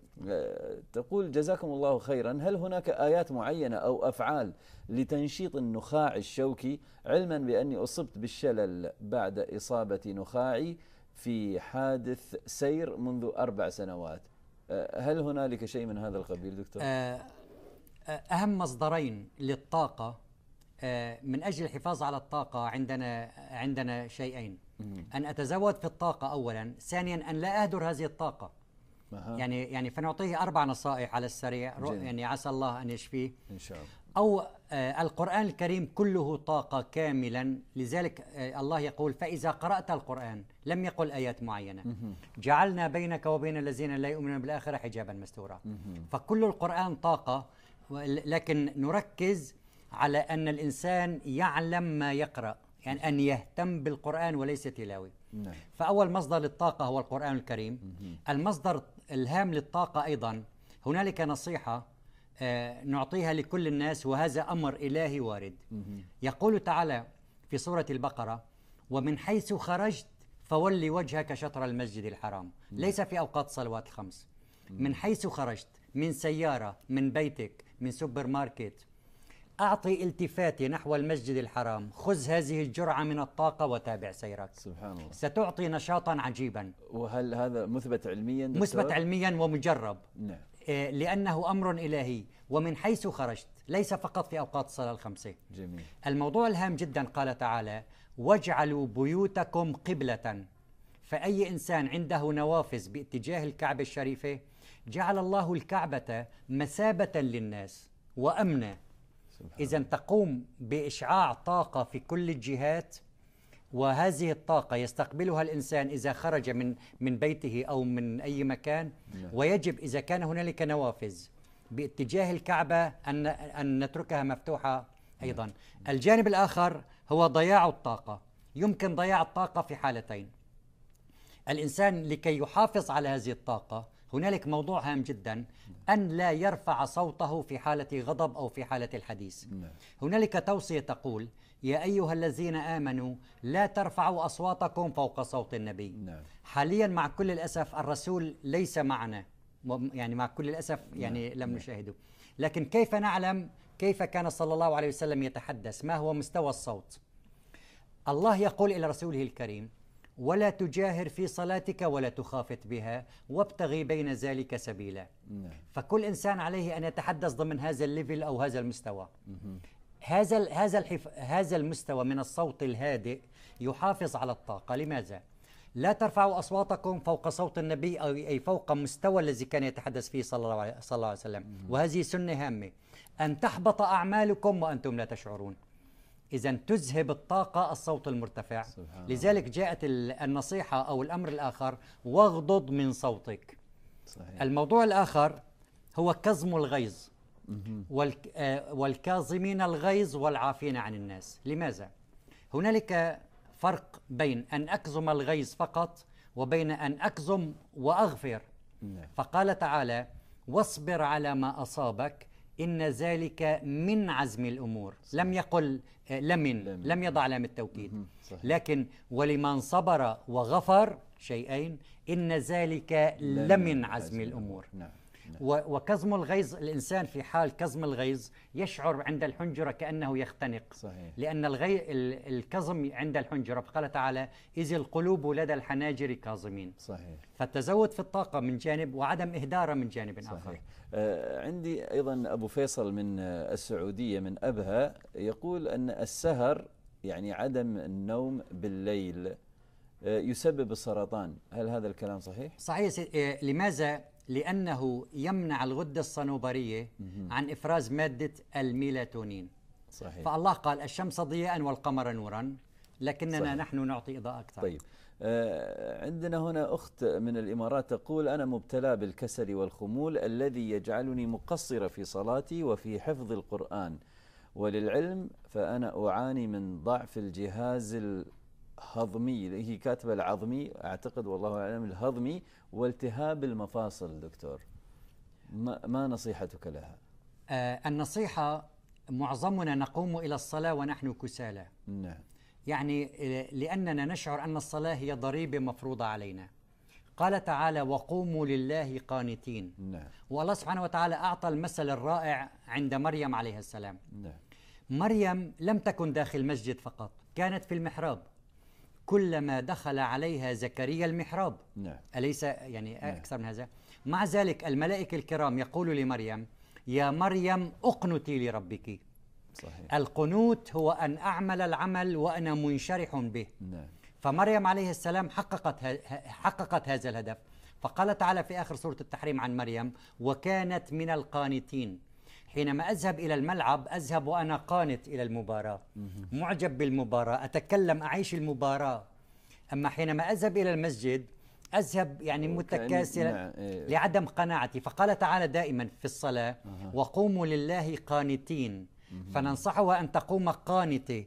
تقول جزاكم الله خيرا هل هناك ايات معينه او افعال لتنشيط النخاع الشوكي علما باني اصبت بالشلل بعد اصابه نخاعي في حادث سير منذ أربع سنوات أه، هل هنالك شيء من هذا القبيل دكتور؟ أه، أه، أهم مصدرين للطاقة من أجل الحفاظ على الطاقة عندنا عندنا شيئين أن أتزود في الطاقة أولا ثانيا أن لا أهدر هذه الطاقة يعني يعني فنعطيه اربع نصائح على السريع جميل. يعني عسى الله ان يشفيه ان شاء الله او آه القران الكريم كله طاقه كاملا لذلك آه الله يقول فاذا قرات القران لم يقل ايات معينه مه. جعلنا بينك وبين الذين لا يؤمنون بالاخره حجابا مستورا فكل القران طاقه لكن نركز على ان الانسان يعلم ما يقرا يعني ان يهتم بالقران وليس تلاوه نعم. فأول مصدر للطاقة هو القرآن الكريم مم. المصدر الهام للطاقة أيضا هنالك نصيحة آه، نعطيها لكل الناس وهذا أمر إلهي وارد يقول تعالى في سورة البقرة ومن حيث خرجت فولي وجهك شطر المسجد الحرام ليس في أوقات صلوات الخمس من حيث خرجت من سيارة من بيتك من سوبر ماركت أعطي التفاتي نحو المسجد الحرام خذ هذه الجرعة من الطاقة وتابع سيرك سبحان الله ستعطي نشاطا عجيبا وهل هذا مثبت علميا دكتور؟ مثبت علميا ومجرب نعم آه، لأنه أمر إلهي ومن حيث خرجت ليس فقط في أوقات الصلاة الخمسة جميل الموضوع الهام جدا قال تعالى واجعلوا بيوتكم قبلة فأي إنسان عنده نوافذ باتجاه الكعبة الشريفة جعل الله الكعبة مثابة للناس وأمنا إذا تقوم بإشعاع طاقة في كل الجهات وهذه الطاقة يستقبلها الإنسان إذا خرج من من بيته أو من أي مكان نعم. ويجب إذا كان هنالك نوافذ باتجاه الكعبة أن أن نتركها مفتوحة أيضا نعم. الجانب الآخر هو ضياع الطاقة يمكن ضياع الطاقة في حالتين الإنسان لكي يحافظ على هذه الطاقة هنالك موضوع هام جدا أن لا يرفع صوته في حالة غضب أو في حالة الحديث نعم. هنالك توصية تقول يا أيها الذين آمنوا لا ترفعوا أصواتكم فوق صوت النبي نعم. حاليا مع كل الأسف الرسول ليس معنا يعني مع كل الأسف يعني نعم. لم نشاهده لكن كيف نعلم كيف كان صلى الله عليه وسلم يتحدث ما هو مستوى الصوت الله يقول إلى رسوله الكريم ولا تجاهر في صلاتك ولا تخافت بها وابتغي بين ذلك سبيلا نعم. فكل انسان عليه ان يتحدث ضمن هذا الليفل او هذا المستوى مم. هذا هذا الحف... هذا المستوى من الصوت الهادئ يحافظ على الطاقه لماذا لا ترفعوا اصواتكم فوق صوت النبي او اي فوق مستوى الذي كان يتحدث فيه صلى الله عليه وسلم وهذه سنه هامه ان تحبط اعمالكم وانتم لا تشعرون إذا تذهب الطاقة الصوت المرتفع سبحان لذلك جاءت النصيحة أو الأمر الآخر واغضض من صوتك صحيح. الموضوع الآخر هو كظم الغيظ آه، والكاظمين الغيظ والعافين عن الناس لماذا؟ هنالك فرق بين أن أكظم الغيظ فقط وبين أن أكظم وأغفر نعم. فقال تعالى واصبر على ما أصابك إن ذلك من عزم الأمور صحيح. لم يقل لمن آه، لم, لم يضع لام التوكيد صحيح. لكن ولمن صبر وغفر شيئين إن ذلك لمن عزم الأمور نعم. نعم. وكظم الغيظ الإنسان في حال كظم الغيظ يشعر عند الحنجرة كأنه يختنق صحيح. لأن الغي... الكظم عند الحنجرة فقال تعالى إذ القلوب لدى الحناجر كاظمين صحيح فالتزود في الطاقة من جانب وعدم إهداره من جانب صحيح. آخر صحيح آه، عندي أيضا أبو فيصل من السعودية من أبها يقول أن السهر يعني عدم النوم بالليل آه، يسبب السرطان هل هذا الكلام صحيح؟ صحيح آه، لماذا لأنه يمنع الغدة الصنوبرية عن إفراز مادة الميلاتونين صحيح فالله قال الشمس ضياء والقمر نورا لكننا صحيح. نحن نعطي إضاءة أكثر طيب آه عندنا هنا أخت من الإمارات تقول أنا مبتلى بالكسل والخمول الذي يجعلني مقصرة في صلاتي وفي حفظ القرآن وللعلم فأنا أعاني من ضعف الجهاز الهضمي هي كاتبة العظمي أعتقد والله أعلم الهضمي والتهاب المفاصل دكتور ما, ما نصيحتك لها آه النصيحة معظمنا نقوم إلى الصلاة ونحن كسالى نعم يعني لأننا نشعر أن الصلاة هي ضريبة مفروضة علينا قال تعالى وقوموا لله قانتين نعم والله سبحانه وتعالى أعطى المثل الرائع عند مريم عليه السلام نعم مريم لم تكن داخل مسجد فقط كانت في المحراب كلما دخل عليها زكريا المحراب نعم. أليس يعني نعم. أكثر من هذا مع ذلك الملائكة الكرام يقول لمريم يا مريم أقنتي لربك صحيح. القنوت هو أن أعمل العمل وأنا منشرح به نعم. فمريم عليه السلام حققت, حققت هذا الهدف فقال تعالى في آخر سورة التحريم عن مريم وكانت من القانتين حينما أذهب إلى الملعب أذهب وأنا قانت إلى المباراة معجب بالمباراة أتكلم أعيش المباراة أما حينما أذهب إلى المسجد أذهب يعني متكاسلا نعم، إيه. لعدم قناعتي فقال تعالى دائما في الصلاة وقوموا لله قانتين فننصحها أن تقوم قانتة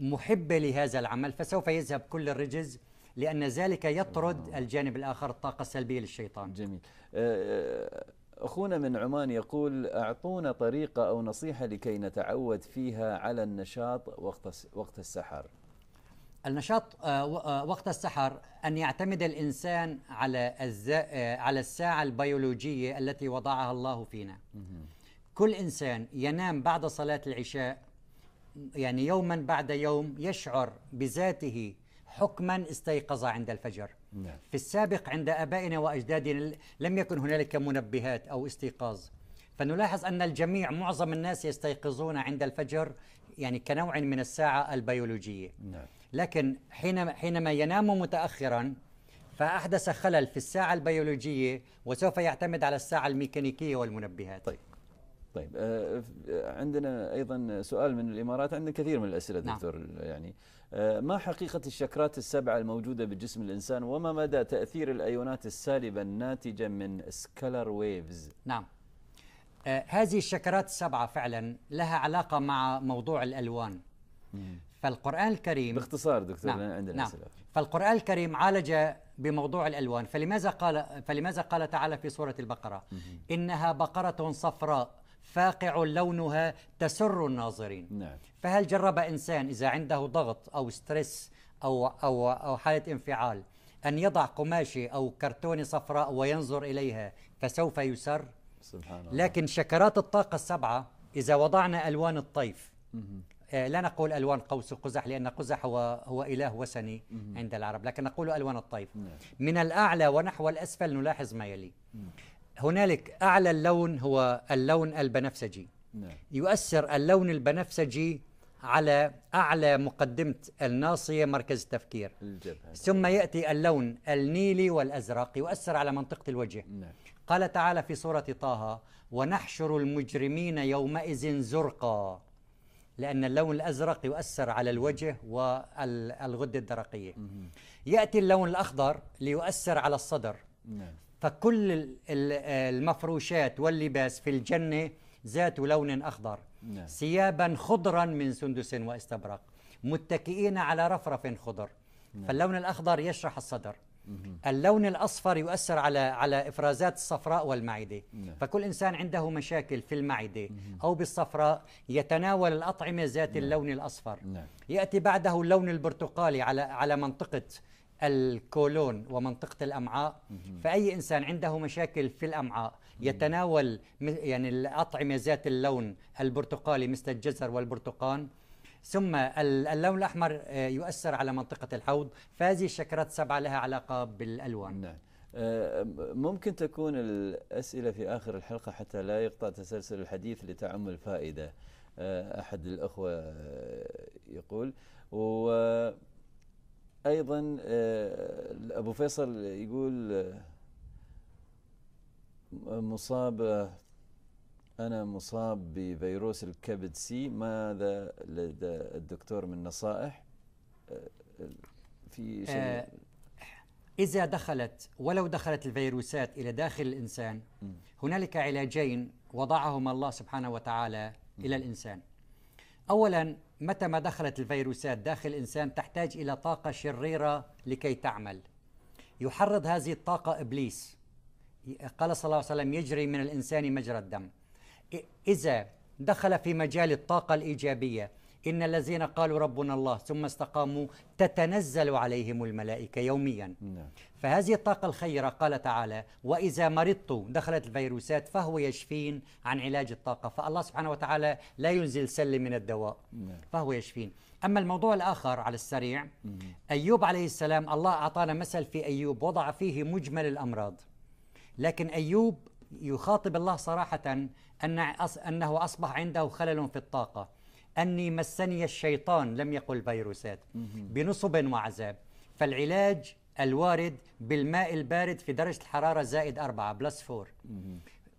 محبة لهذا العمل فسوف يذهب كل الرجز لأن ذلك يطرد الجانب الآخر الطاقة السلبية للشيطان جميل آه، آه، أخونا من عمان يقول أعطونا طريقة أو نصيحة لكي نتعود فيها على النشاط وقت وقت السحر. النشاط آه، آه، وقت السحر أن يعتمد الإنسان على آه، على الساعة البيولوجية التي وضعها الله فينا. كل إنسان ينام بعد صلاة العشاء يعني يوما بعد يوم يشعر بذاته حكما استيقظ عند الفجر. نعم. في السابق عند آبائنا وأجدادنا لم يكن هنالك منبهات أو استيقاظ فنلاحظ أن الجميع معظم الناس يستيقظون عند الفجر يعني كنوع من الساعة البيولوجية نعم. لكن حينما, حينما ينام متأخرا فأحدث خلل في الساعة البيولوجية وسوف يعتمد على الساعة الميكانيكية والمنبهات طيب طيب آه، آه، عندنا ايضا سؤال من الامارات عندنا كثير من الاسئله نعم. دكتور يعني آه، ما حقيقة الشكرات السبعة الموجودة بجسم الإنسان وما مدى تأثير الأيونات السالبة الناتجة من سكالر ويفز نعم آه، هذه الشكرات السبعة فعلا لها علاقة مع موضوع الألوان فالقرآن الكريم باختصار دكتور نعم. عندنا نعم. فالقرآن الكريم عالج بموضوع الألوان فلماذا قال فلماذا قال تعالى في سورة البقرة إنها بقرة صفراء فاقع لونها تسر الناظرين نعم. فهل جرب إنسان إذا عنده ضغط أو ستريس أو, أو, أو حالة انفعال أن يضع قماشة أو كرتونة صفراء وينظر إليها فسوف يسر سبحان الله. لكن شكرات الطاقة السبعة إذا وضعنا ألوان الطيف آه لا نقول ألوان قوس قزح لأن قزح هو, هو إله وثني عند العرب لكن نقول ألوان الطيف نعم. من الأعلى ونحو الأسفل نلاحظ ما يلي مه. هنالك أعلى اللون هو اللون البنفسجي نعم. يؤثر اللون البنفسجي على أعلى مقدمة الناصية مركز التفكير الجبهة. ثم يأتي اللون النيلي والأزرق يؤثر على منطقة الوجه نعم. قال تعالى في سورة طه ونحشر المجرمين يومئذ زرقا لأن اللون الأزرق يؤثر على الوجه والغدة الدرقية يأتي اللون الأخضر ليؤثر على الصدر نعم. فكل المفروشات واللباس في الجنة ذات لون أخضر نعم. ثيابا خضرا من سندس واستبرق متكئين على رفرف خضر نعم. فاللون الأخضر يشرح الصدر اللون الأصفر يؤثر على على إفرازات الصفراء والمعدة نعم. فكل إنسان عنده مشاكل في المعدة أو بالصفراء يتناول الأطعمة ذات نعم. اللون الأصفر نعم. يأتي بعده اللون البرتقالي على على منطقة الكولون ومنطقة الأمعاء فأي إنسان عنده مشاكل في الأمعاء يتناول يعني الأطعمة ذات اللون البرتقالي مثل الجزر والبرتقان ثم اللون الأحمر آه، يؤثر على منطقة الحوض فهذه الشكرات السبعة لها علاقة بالألوان نعم. آه، ممكن تكون الأسئلة في آخر الحلقة حتى لا يقطع تسلسل الحديث لتعم الفائده آه، أحد الأخوة يقول و ايضا آه، ابو فيصل يقول آه، مصاب انا مصاب بفيروس الكبد سي ماذا لدى الدكتور من نصائح آه، في شيء اذا دخلت ولو دخلت الفيروسات الى داخل الانسان هنالك علاجين وضعهما الله سبحانه وتعالى الى الانسان اولا متى ما دخلت الفيروسات داخل الإنسان تحتاج إلى طاقة شريرة لكي تعمل يحرض هذه الطاقة إبليس قال صلى الله عليه وسلم يجري من الإنسان مجرى الدم إذا دخل في مجال الطاقة الإيجابية إن الذين قالوا ربنا الله ثم استقاموا تتنزل عليهم الملائكة يوميا نعم. فهذه الطاقة الخيرة قال تعالى وإذا مرضت دخلت الفيروسات فهو يشفين عن علاج الطاقة فالله سبحانه وتعالى لا ينزل سل من الدواء نعم. فهو يشفين أما الموضوع الآخر على السريع أيوب عليه السلام الله أعطانا مثل في أيوب وضع فيه مجمل الأمراض لكن أيوب يخاطب الله صراحة أن أنه أصبح عنده خلل في الطاقة أني مسني الشيطان لم يقل فيروسات بنصب وعذاب فالعلاج الوارد بالماء البارد في درجة الحرارة زائد أربعة بلس فور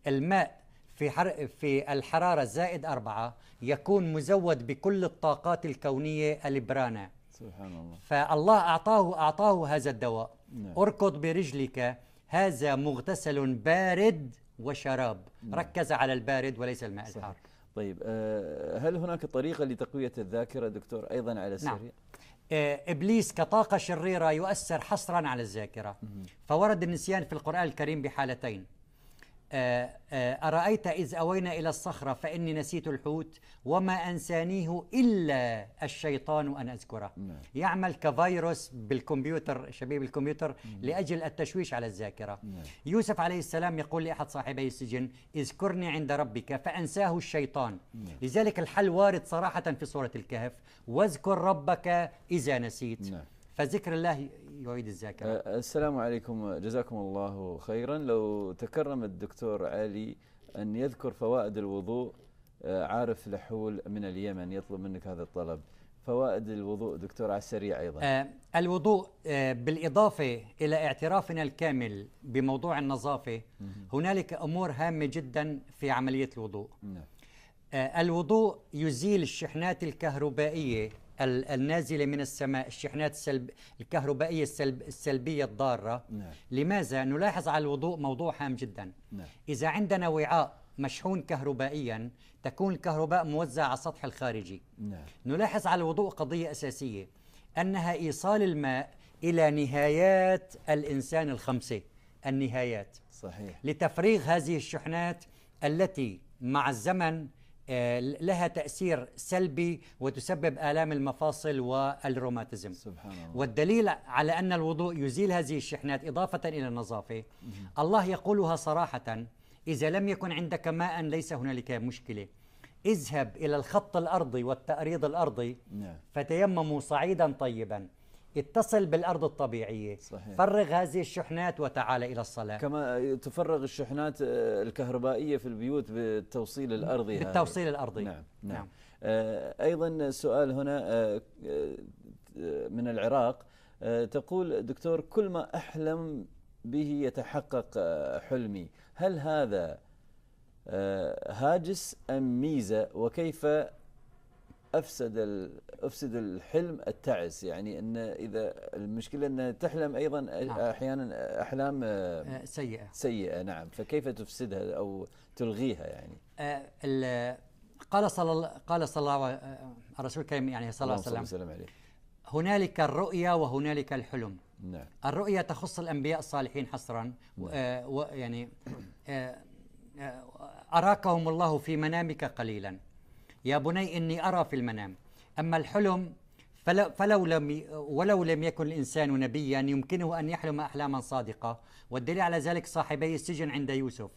الماء في, حر في الحرارة زائد أربعة يكون مزود بكل الطاقات الكونية البرانة سبحان الله فالله أعطاه أعطاه هذا الدواء نعم. أركض برجلك هذا مغتسل بارد وشراب نعم. ركز على البارد وليس الماء صحيح. الحار طيب آه، هل هناك طريقة لتقوية الذاكرة دكتور أيضا على نعم. السريع؟ نعم. إبليس كطاقة شريرة يؤثر حصرا على الذاكرة فورد النسيان في القرآن الكريم بحالتين آه، آه، أرأيت إذ أوينا إلى الصخرة فإني نسيت الحوت وما أنسانيه إلا الشيطان أن أذكره نعم. يعمل كفيروس بالكمبيوتر شبيب الكمبيوتر نعم. لأجل التشويش على الذاكرة نعم. يوسف عليه السلام يقول لأحد صاحبي السجن اذكرني عند ربك فأنساه الشيطان نعم. لذلك الحل وارد صراحة في سورة الكهف واذكر ربك إذا نسيت نعم. فذكر الله يعيد الذاكرة أه، السلام عليكم جزاكم الله خيرا لو تكرم الدكتور علي أن يذكر فوائد الوضوء أه، عارف لحول من اليمن يطلب منك هذا الطلب فوائد الوضوء دكتور على السريع أيضا آه الوضوء آه بالإضافة إلى اعترافنا الكامل بموضوع النظافة هنالك أمور هامة جدا في عملية الوضوء نعم. آه الوضوء يزيل الشحنات الكهربائية النازلة من السماء الشحنات السلب الكهربائية السلب السلبية الضارة نعم. لماذا نلاحظ على الوضوء موضوع هام جدا نعم. إذا عندنا وعاء مشحون كهربائيا تكون الكهرباء موزعة على السطح الخارجي نعم. نلاحظ على الوضوء قضية أساسية أنها إيصال الماء إلى نهايات الإنسان الخمسة النهايات صحيح لتفريغ هذه الشحنات التي مع الزمن آه، لها تأثير سلبي وتسبب آلام المفاصل والروماتيزم سبحان الله والدليل على أن الوضوء يزيل هذه الشحنات إضافة إلى النظافة الله يقولها صراحة إذا لم يكن عندك ماء ليس هنالك مشكلة اذهب إلى الخط الأرضي والتأريض الأرضي نعم. فتيمموا صعيدا طيبا يتصل بالارض الطبيعيه صحيح. فرغ هذه الشحنات وتعال الى الصلاه كما تفرغ الشحنات آه، الكهربائيه في البيوت بالتوصيل الارضي بالتوصيل هذا. الارضي نعم نعم, نعم. آه، ايضا سؤال هنا آه، من العراق تقول دكتور كل ما احلم به يتحقق حلمي هل هذا هاجس ام ميزه وكيف افسد افسد الحلم التعس يعني ان اذا المشكله ان تحلم ايضا نعم. احيانا احلام آه، آه، سيئه سيئه نعم فكيف تفسدها او تلغيها يعني آه، قال صلى الله قال صلى الله الرسول الكريم يعني صلى الله عليه وسلم عليه هنالك الرؤيا وهنالك الحلم نعم الرؤيا تخص الانبياء الصالحين حصرا نعم. يعني اراكهم الله في منامك قليلا يا بني إني أرى في المنام أما الحلم فلو لم ولو لم يكن الانسان نبيا يمكنه ان يحلم احلاما صادقه والدليل على ذلك صاحبي السجن عند يوسف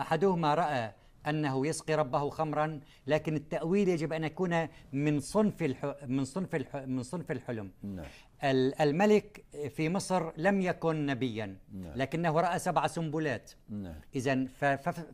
احدهما راى انه يسقي ربه خمرا لكن التاويل يجب ان يكون من صنف الح... من صنف الح... من صنف الحلم نعم. الملك في مصر لم يكن نبيا نعم. لكنه راى سبع سنبلات نعم. اذا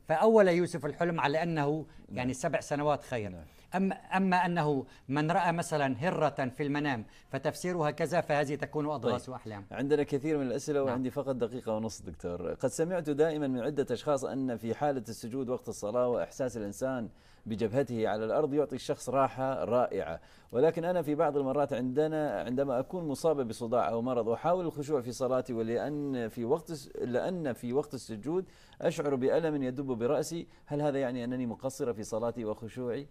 فاول يوسف الحلم على انه نعم. يعني سبع سنوات خير أما, أما أنه من رأى مثلا هرة في المنام فتفسيرها كذا فهذه تكون أضغاث طيب. عندنا كثير من الأسئلة وعندي فقط دقيقة ونص دكتور قد سمعت دائما من عدة أشخاص أن في حالة السجود وقت الصلاة وإحساس الإنسان بجبهته على الأرض يعطي الشخص راحة رائعة ولكن أنا في بعض المرات عندنا عندما أكون مصابة بصداع أو مرض أحاول الخشوع في صلاتي ولأن في وقت لأن في وقت السجود أشعر بألم يدب برأسي هل هذا يعني أنني مقصرة في صلاتي وخشوعي؟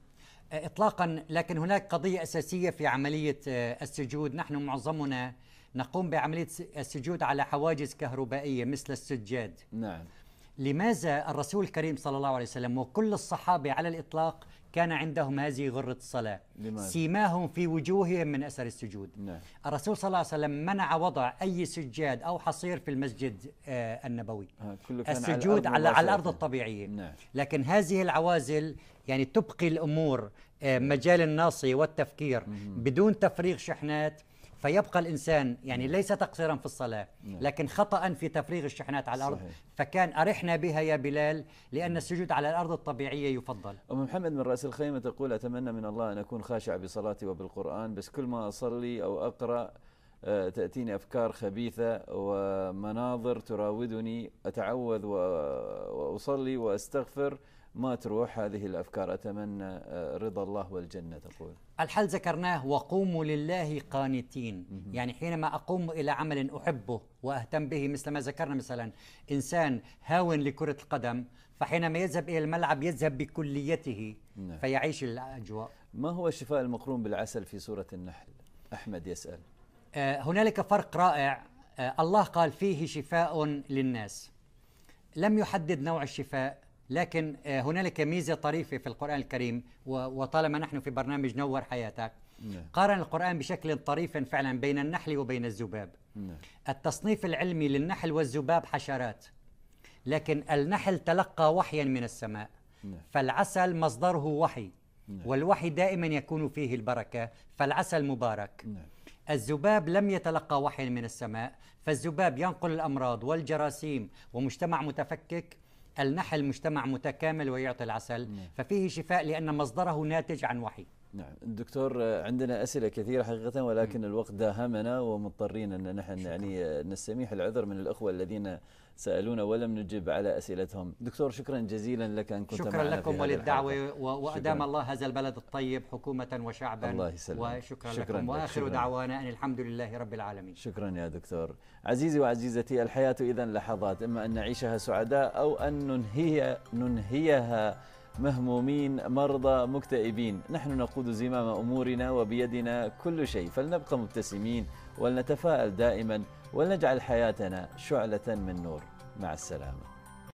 أه، إطلاقا لكن هناك قضية أساسية في عملية أه، السجود نحن معظمنا نقوم بعملية السجود على حواجز كهربائية مثل السجاد نعم لماذا الرسول الكريم صلى الله عليه وسلم وكل الصحابة على الإطلاق كان عندهم هذه غرة الصلاة لماذا؟ سيماهم في وجوههم من أثر السجود نعم. الرسول صلى الله عليه وسلم منع وضع أي سجاد أو حصير في المسجد آه النبوي كله كان السجود على, على الأرض الطبيعية نعم. لكن هذه العوازل يعني تبقي الأمور آه مجال الناصية والتفكير مم. بدون تفريغ شحنات فيبقى الانسان يعني ليس تقصيرا في الصلاه لكن خطا في تفريغ الشحنات على الارض صحيح. فكان ارحنا بها يا بلال لان السجود على الارض الطبيعيه يفضل ام محمد من راس الخيمه تقول اتمنى من الله ان اكون خاشع بصلاتي وبالقران بس كل ما اصلي او اقرا آه، تأتيني أفكار خبيثة ومناظر تراودني أتعوذ وأصلي وأستغفر ما تروح هذه الأفكار أتمنى آه، رضا الله والجنة تقول الحل ذكرناه وقوموا لله قانتين يعني حينما أقوم إلى عمل أحبه وأهتم به مثل ما ذكرنا مثلا إنسان هاون لكرة القدم فحينما يذهب إلى الملعب يذهب بكليته نعم. فيعيش الأجواء ما هو الشفاء المقرون بالعسل في سورة النحل أحمد يسأل آه، هنالك فرق رائع آه، الله قال فيه شفاء للناس لم يحدد نوع الشفاء لكن آه، هنالك ميزة طريفة في القرآن الكريم وطالما نحن في برنامج نور حياتك نعم. قارن القرآن بشكل طريف فعلا بين النحل وبين الذباب نعم. التصنيف العلمي للنحل والذباب حشرات لكن النحل تلقى وحيا من السماء نعم. فالعسل مصدره وحي والوحي دائما يكون فيه البركة فالعسل مبارك الذباب لم يتلقى وحيا من السماء فالذباب ينقل الأمراض والجراثيم ومجتمع متفكك النحل مجتمع متكامل ويعطي العسل نعم. ففيه شفاء لأن مصدره ناتج عن وحي نعم دكتور عندنا أسئلة كثيرة حقيقة ولكن الوقت داهمنا ومضطرين أن نحن شكرا. يعني نستميح العذر من الأخوة الذين سألونا ولم نجب على أسئلتهم دكتور شكرا جزيلا لك أن كنت شكرا معنا لكم وللدعوة وأدام الله هذا البلد الطيب حكومة وشعبا الله يسلم وشكرا شكرا لكم وآخر شكرا دعوانا أن الحمد لله رب العالمين شكرا يا دكتور عزيزي وعزيزتي الحياة إذا لحظات إما أن نعيشها سعداء أو أن ننهي ننهيها مهمومين مرضى مكتئبين نحن نقود زمام أمورنا وبيدنا كل شيء فلنبقى مبتسمين ولنتفائل دائما ولنجعل حياتنا شعلة من نور مع السلامة